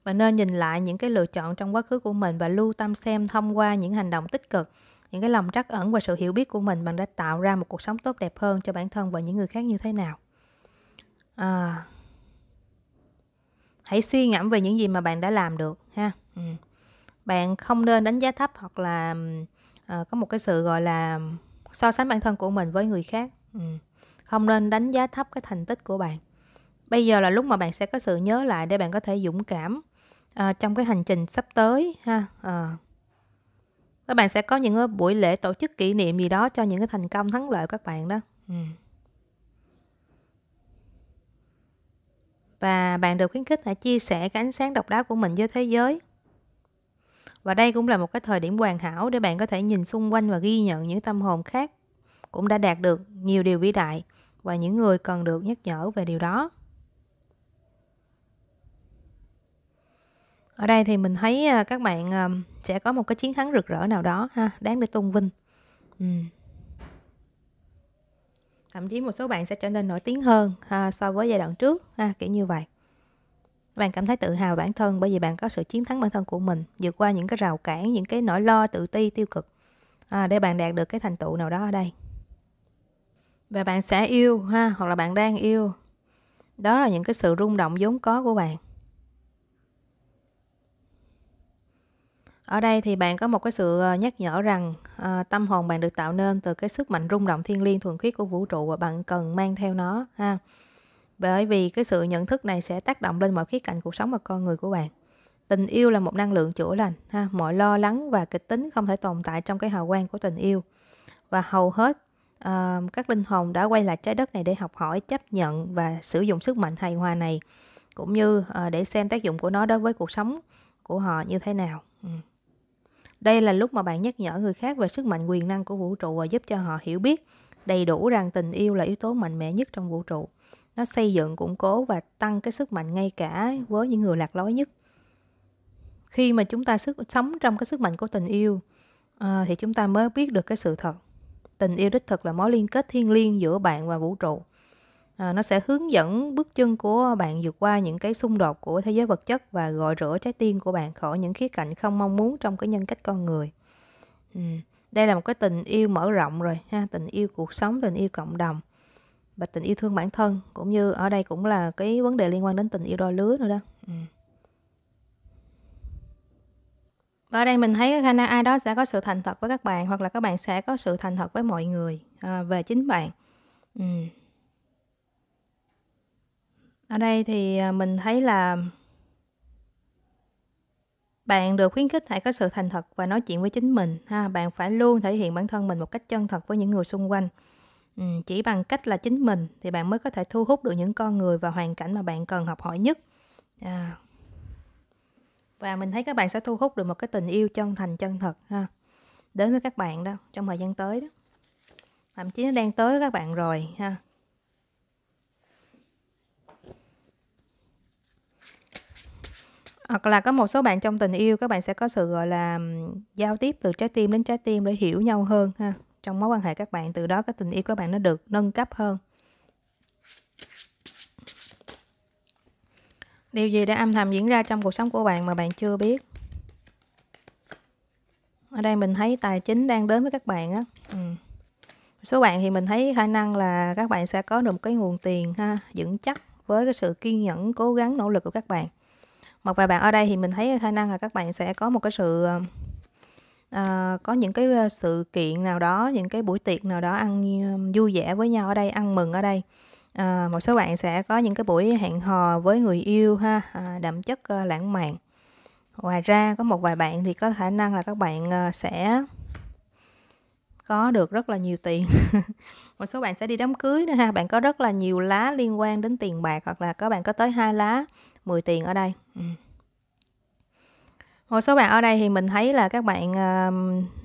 A: bạn nên nhìn lại những cái lựa chọn trong quá khứ của mình và lưu tâm xem thông qua những hành động tích cực những cái lòng trắc ẩn và sự hiểu biết của mình bạn đã tạo ra một cuộc sống tốt đẹp hơn cho bản thân và những người khác như thế nào à hãy suy ngẫm về những gì mà bạn đã làm được ha ừ. bạn không nên đánh giá thấp hoặc là uh, có một cái sự gọi là so sánh bản thân của mình với người khác ừ. không nên đánh giá thấp cái thành tích của bạn bây giờ là lúc mà bạn sẽ có sự nhớ lại để bạn có thể dũng cảm uh, trong cái hành trình sắp tới ha uh. các bạn sẽ có những buổi lễ tổ chức kỷ niệm gì đó cho những cái thành công thắng lợi của các bạn đó ừ. và bạn được khuyến khích hãy chia sẻ cái ánh sáng độc đáo của mình với thế giới. Và đây cũng là một cái thời điểm hoàn hảo để bạn có thể nhìn xung quanh và ghi nhận những tâm hồn khác cũng đã đạt được nhiều điều vĩ đại và những người cần được nhắc nhở về điều đó. Ở đây thì mình thấy à, các bạn à, sẽ có một cái chiến thắng rực rỡ nào đó ha, đáng để tôn vinh. Ừ thậm chí một số bạn sẽ trở nên nổi tiếng hơn ha, so với giai đoạn trước ha, kiểu như vậy bạn cảm thấy tự hào bản thân bởi vì bạn có sự chiến thắng bản thân của mình vượt qua những cái rào cản những cái nỗi lo tự ti tiêu cực à, để bạn đạt được cái thành tựu nào đó ở đây và bạn sẽ yêu ha hoặc là bạn đang yêu đó là những cái sự rung động vốn có của bạn ở đây thì bạn có một cái sự ờ, nhắc nhở rằng à, tâm hồn bạn được tạo nên từ cái sức mạnh rung động thiên liêng thuần khiết của vũ trụ và bạn cần mang theo nó ha bởi vì cái sự nhận thức này sẽ tác động lên mọi khía cạnh cuộc sống và con người của bạn tình yêu là một năng lượng chữa lành ha mọi lo lắng và kịch tính không thể tồn tại trong cái hào quang của tình yêu và hầu hết à, các linh hồn đã quay lại trái đất này để học hỏi chấp nhận và sử dụng sức mạnh hài hòa này cũng như à, để xem tác dụng của nó đối với cuộc sống của họ như thế nào ừ. Đây là lúc mà bạn nhắc nhở người khác về sức mạnh quyền năng của vũ trụ và giúp cho họ hiểu biết đầy đủ rằng tình yêu là yếu tố mạnh mẽ nhất trong vũ trụ. Nó xây dựng, củng cố và tăng cái sức mạnh ngay cả với những người lạc lối nhất. Khi mà chúng ta sức, sống trong cái sức mạnh của tình yêu à, thì chúng ta mới biết được cái sự thật. Tình yêu đích thực là mối liên kết thiêng liêng giữa bạn và vũ trụ à, nó sẽ hướng dẫn bước chân của bạn vượt qua những cái xung đột của thế giới vật chất và gọi rửa trái tim của bạn khỏi những khía cạnh không mong muốn trong cái nhân cách con người ừ. đây là một cái tình yêu mở rộng rồi ha tình yêu cuộc sống tình yêu cộng đồng và tình yêu thương bản thân cũng như ở đây cũng là cái vấn đề liên quan đến tình yêu đôi lứa nữa đó ừ. và ở đây mình thấy khả năng ai đó sẽ có sự thành thật với các bạn hoặc là các bạn sẽ có sự thành thật với mọi người à, về chính bạn ừ. Ở đây thì à, mình thấy là bạn được khuyến khích hãy có sự thành thật và nói chuyện với chính mình ha bạn phải luôn thể hiện bản thân mình một cách chân thật với những người xung quanh ừ, chỉ bằng cách là chính mình thì bạn mới có thể thu hút được những con người và hoàn cảnh mà bạn cần học hỏi nhất à. và mình thấy các bạn sẽ thu hút được một cái tình yêu chân thành chân thật ha đến với các bạn đó trong thời gian tới đó thậm chí nó đang tới các bạn rồi ha hoặc là có một số bạn trong tình yêu các bạn sẽ có sự gọi là giao tiếp từ trái tim đến trái tim để hiểu nhau hơn ha trong mối quan hệ các bạn từ đó cái tình yêu các bạn nó được nâng cấp hơn điều gì đã âm thầm diễn ra trong cuộc sống của bạn mà bạn chưa biết ở đây mình thấy tài chính đang đến với các bạn á ừ. số bạn thì mình thấy khả năng là các bạn sẽ có được một cái nguồn tiền ha vững chắc với cái sự kiên nhẫn cố gắng nỗ lực của các bạn một vài bạn ở đây thì mình thấy khả năng là các bạn sẽ có một cái sự à, có những cái ờ, sự kiện nào đó những cái buổi tiệc nào đó ăn vui vẻ với nhau ở đây ăn mừng ở đây à, một số bạn sẽ có những cái buổi hẹn hò với người yêu ha à, đậm chất à, lãng mạn ngoài ra có một vài bạn thì có khả năng là các bạn à, sẽ có được rất là nhiều tiền một số bạn sẽ đi đám cưới nữa ha bạn có rất là nhiều lá liên quan đến tiền bạc hoặc là các bạn có tới hai lá 10 tiền ở đây ừ. một số bạn ở đây thì mình thấy là các bạn ờ,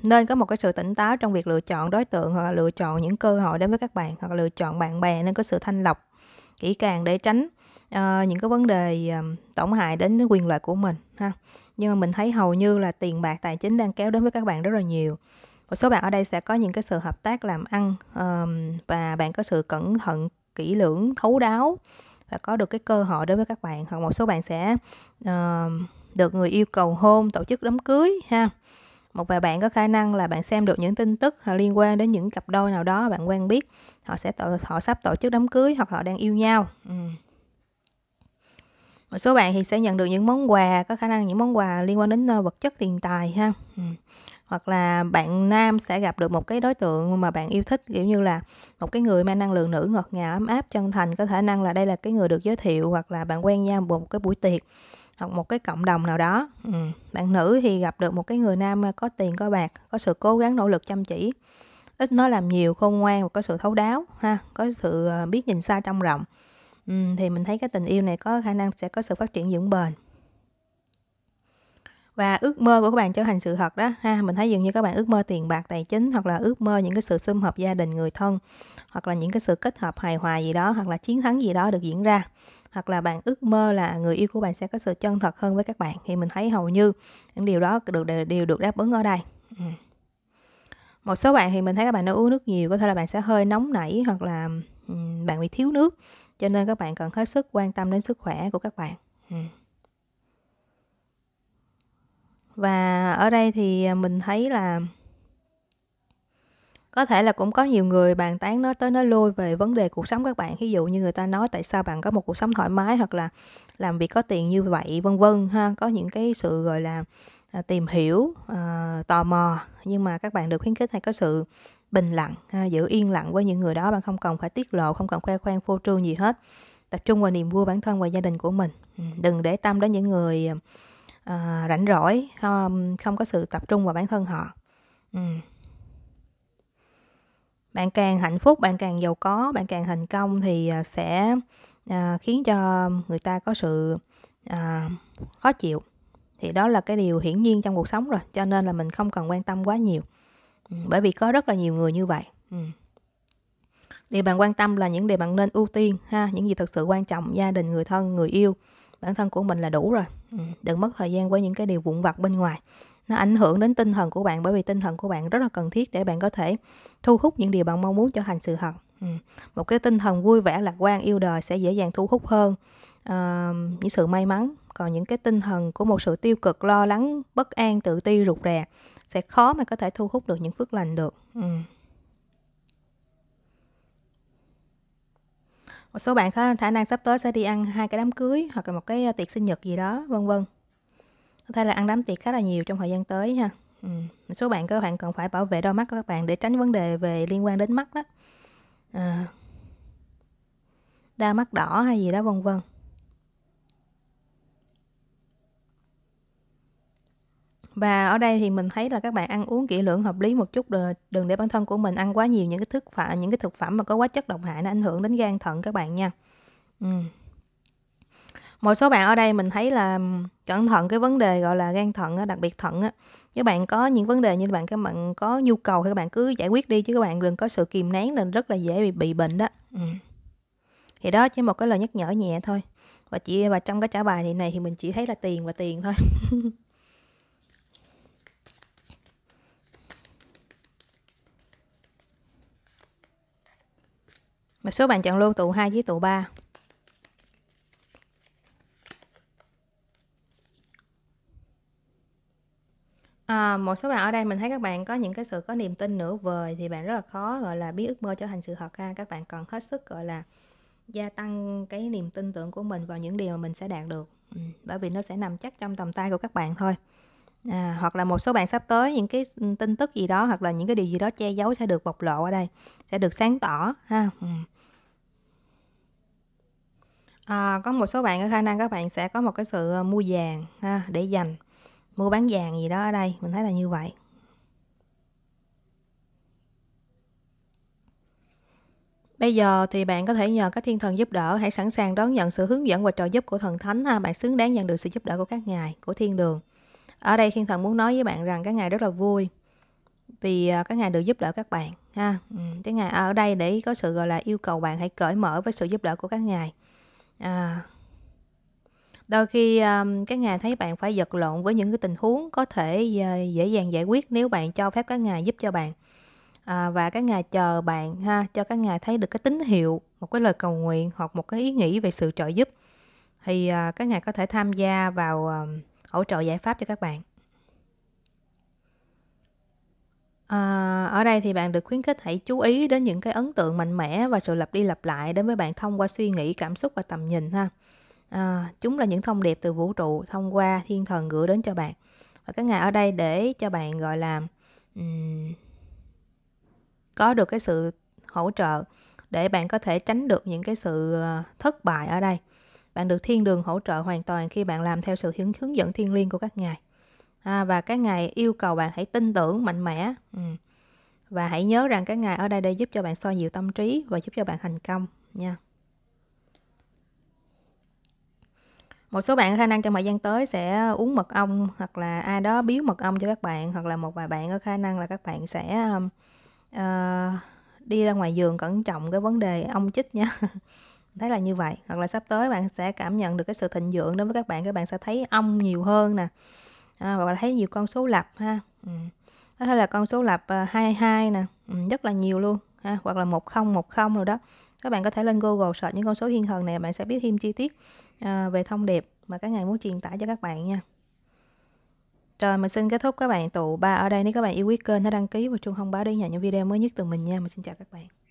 A: nên có một cái sự tỉnh táo trong việc lựa chọn đối tượng hoặc là lựa chọn những cơ hội đến với các bạn hoặc là lựa chọn bạn bè nên có sự thanh lọc kỹ càng để tránh ờ, những cái vấn đề ờ, tổn hại đến quyền lợi của mình ha nhưng mà mình thấy hầu như là tiền bạc tài chính đang kéo đến với các bạn rất là nhiều một số bạn ở đây sẽ có những cái sự hợp tác làm ăn và bạn có sự cẩn thận kỹ lưỡng thấu đáo và có được cái cơ hội đối với các bạn hoặc một số bạn sẽ uh, được người yêu cầu hôn tổ chức đám cưới ha một vài bạn có khả năng là bạn xem được những tin tức liên quan đến những cặp đôi nào đó bạn quen biết họ sẽ tổ, họ sắp tổ chức đám cưới hoặc họ đang yêu nhau ừ. một số bạn thì sẽ nhận được những món quà có khả năng những món quà liên quan đến ờ, vật chất tiền tài ha ừ hoặc là bạn nam sẽ gặp được một cái đối tượng mà bạn yêu thích kiểu như là một cái người mang năng lượng nữ ngọt ngào ấm áp chân thành có thể năng là đây là cái người được giới thiệu hoặc là bạn quen nhau một cái buổi tiệc hoặc một cái cộng đồng nào đó ừ. bạn nữ thì gặp được một cái người nam có tiền có bạc có sự cố gắng nỗ lực chăm chỉ ít nói làm nhiều khôn ngoan và có sự thấu đáo ha có sự ờ, biết nhìn xa trong rộng ừ, thì mình thấy cái tình yêu này có khả năng sẽ có sự phát triển vững bền và ước mơ của các bạn trở thành sự thật đó ha mình thấy dường như các bạn ước mơ tiền bạc tài chính hoặc là ước mơ những cái sự xâm họp gia đình người thân hoặc là những cái sự kết hợp hài hòa gì đó hoặc là chiến thắng gì đó được diễn ra hoặc là bạn ước mơ là người yêu của bạn sẽ có sự chân thật hơn với các bạn thì mình thấy hầu như những điều đó được đều được đáp ứng ở đây ừ. một số bạn thì mình thấy các bạn đã uống nước nhiều có thể là bạn sẽ hơi nóng nảy hoặc là bạn bị thiếu nước cho nên các bạn cần hết sức quan tâm đến sức khỏe của các bạn ừ và ở đây thì à, mình thấy là có thể là cũng có nhiều người bàn tán nói tới nói lui về vấn đề cuộc sống các bạn ví dụ như người ta nói tại sao bạn có một cuộc sống thoải mái hoặc là làm việc có tiền như vậy vân vân ha có những cái sự gọi là à, tìm hiểu à, tò mò nhưng mà các bạn được khuyến khích hay có sự bình lặng à, giữ yên lặng với những người đó bạn không cần phải tiết lộ không cần khoe khoang phô trương gì hết tập trung vào niềm vui bản thân và gia đình của mình ừ, đừng để tâm đến những người à, À, rảnh rỗi không, không có sự tập trung vào bản thân họ ừ. bạn càng hạnh phúc bạn càng giàu có bạn càng thành công thì à, sẽ uh, khiến cho người ta có sự uh, khó chịu thì đó là cái điều hiển nhiên trong cuộc sống rồi cho nên là mình không cần quan tâm quá nhiều ừ. bởi vì có rất là nhiều người như vậy ừ. điều bạn quan tâm là những điều bạn nên ưu tiên ha những gì thật sự quan trọng gia đình người thân người yêu bản thân của mình là đủ rồi đừng mất thời gian với những cái điều vụn vặt bên ngoài nó ảnh hưởng đến tinh thần của bạn bởi vì tinh thần của bạn rất là cần thiết để bạn có thể thu hút những điều bạn mong muốn trở thành sự thật ừ, một cái tinh thần vui vẻ lạc quan yêu đời sẽ dễ dàng thu hút hơn uh, những sự may mắn còn những cái tinh thần của một sự tiêu cực lo lắng bất an tự ti rụt rè sẽ khó mà có thể thu hút được những phước lành được ừ. một số bạn có khả năng sắp tới sẽ đi ăn hai cái đám cưới hoặc là một cái ờ, tiệc sinh nhật gì đó vân vân có thể là ăn đám tiệc khá là nhiều trong thời gian tới ha ừ. một số bạn các bạn cần phải bảo vệ đôi mắt của các bạn để tránh vấn đề về liên quan đến mắt đó à, ờ, đau mắt đỏ hay gì đó vân vân Và ở đây thì mình thấy là các bạn ăn uống kỹ lưỡng hợp lý một chút đừng để bản thân của mình ăn quá nhiều những cái thức phẩm những cái thực phẩm mà có quá chất độc hại nó ảnh hưởng đến gan thận các bạn nha. Ừ. Một số bạn ở đây mình thấy là cẩn thận cái vấn đề gọi là gan thận đặc biệt thận á. Các bạn có những vấn đề như bạn các bạn có nhu cầu thì các bạn cứ giải quyết đi chứ các bạn đừng có sự kìm nén là rất là dễ bị bị bệnh đó. Ừ. Thì đó chỉ một cái lời nhắc nhở nhẹ thôi. Và chị và trong cái trả bài này này thì mình chỉ thấy là tiền và tiền thôi. một số bạn chọn luôn tụ 2 với tụ 3 À, một số bạn ở đây mình thấy các bạn có những cái sự có niềm tin nửa vời thì bạn rất là khó gọi là biến ước mơ trở thành sự thật ha các bạn cần hết sức gọi là gia tăng cái niềm tin tưởng của mình vào những điều mà mình sẽ đạt được ừ, bởi vì nó sẽ nằm chắc trong tầm tay của các bạn thôi à, hoặc là một số bạn sắp tới những cái tin tức gì đó hoặc là những cái điều gì đó che giấu sẽ được bộc lộ ở đây sẽ được sáng tỏ ha ừ. À, có một số bạn có khả năng các bạn sẽ có một cái sự ờ, mua vàng ha, để dành mua bán vàng gì đó ở đây mình thấy là như vậy Bây giờ thì bạn có thể nhờ các thiên thần giúp đỡ, hãy sẵn sàng đón nhận sự hướng dẫn và trợ giúp của thần thánh ha, bạn xứng đáng nhận được sự giúp đỡ của các ngài, của thiên đường. Ở đây thiên thần muốn nói với bạn rằng các ngài rất là vui vì ờ, các ngài được giúp đỡ các bạn ha. Ừ, cái ngài ở đây để có sự gọi là yêu cầu bạn hãy cởi mở với sự giúp đỡ của các ngài à đôi khi um, các ngài thấy bạn phải vật lộn với những cái tình huống có thể à, dễ dàng giải quyết nếu bạn cho phép các ngài giúp cho bạn à, và các ngài chờ bạn ha cho các ngài thấy được cái tín hiệu một cái lời cầu nguyện hoặc một cái ý nghĩ về sự trợ giúp thì à, các ngài có thể tham gia vào à, hỗ trợ giải pháp cho các bạn À, ở đây thì bạn được khuyến khích hãy chú ý đến những cái ấn tượng mạnh mẽ và sự lặp đi lặp lại đến với bạn thông qua suy nghĩ, cảm xúc và tầm nhìn ha. À, chúng là những thông điệp từ vũ trụ thông qua thiên thần gửi đến cho bạn. Và cái ngày ở đây để cho bạn gọi là um, có được cái sự hỗ trợ để bạn có thể tránh được những cái sự ờ, thất bại ở đây. Bạn được thiên đường hỗ trợ hoàn toàn khi bạn làm theo sự hướng, hướng dẫn thiên liêng của các ngài à, và các ngài yêu cầu bạn hãy tin tưởng mạnh mẽ ừ. và hãy nhớ rằng các ngài ở đây để giúp cho bạn soi dịu tâm trí và giúp cho bạn thành công nha một số bạn khả năng trong thời gian tới sẽ uống mật ong hoặc là ai đó biếu mật ong cho các bạn hoặc là một vài bạn có khả năng là các bạn sẽ uh, đi ra ngoài giường cẩn trọng cái vấn đề ong chích nha thấy là như vậy hoặc là sắp tới bạn sẽ cảm nhận được cái sự thịnh dưỡng đối với các bạn các bạn sẽ thấy ong nhiều hơn nè à, hoặc là thấy nhiều con số lập ha ừ. có thể là con số lập uh, à, 22 nè ừ, rất là nhiều luôn ha hoặc là 1010 rồi đó các bạn có thể lên Google search những con số thiên thần này bạn sẽ biết thêm chi tiết à, về thông điệp mà các ngày muốn truyền tải cho các bạn nha rồi mình xin kết thúc các bạn tụ ba ở đây nếu các bạn yêu quý kênh hãy đăng ký và chuông thông báo để nhận những video mới nhất từ mình nha mình xin chào các bạn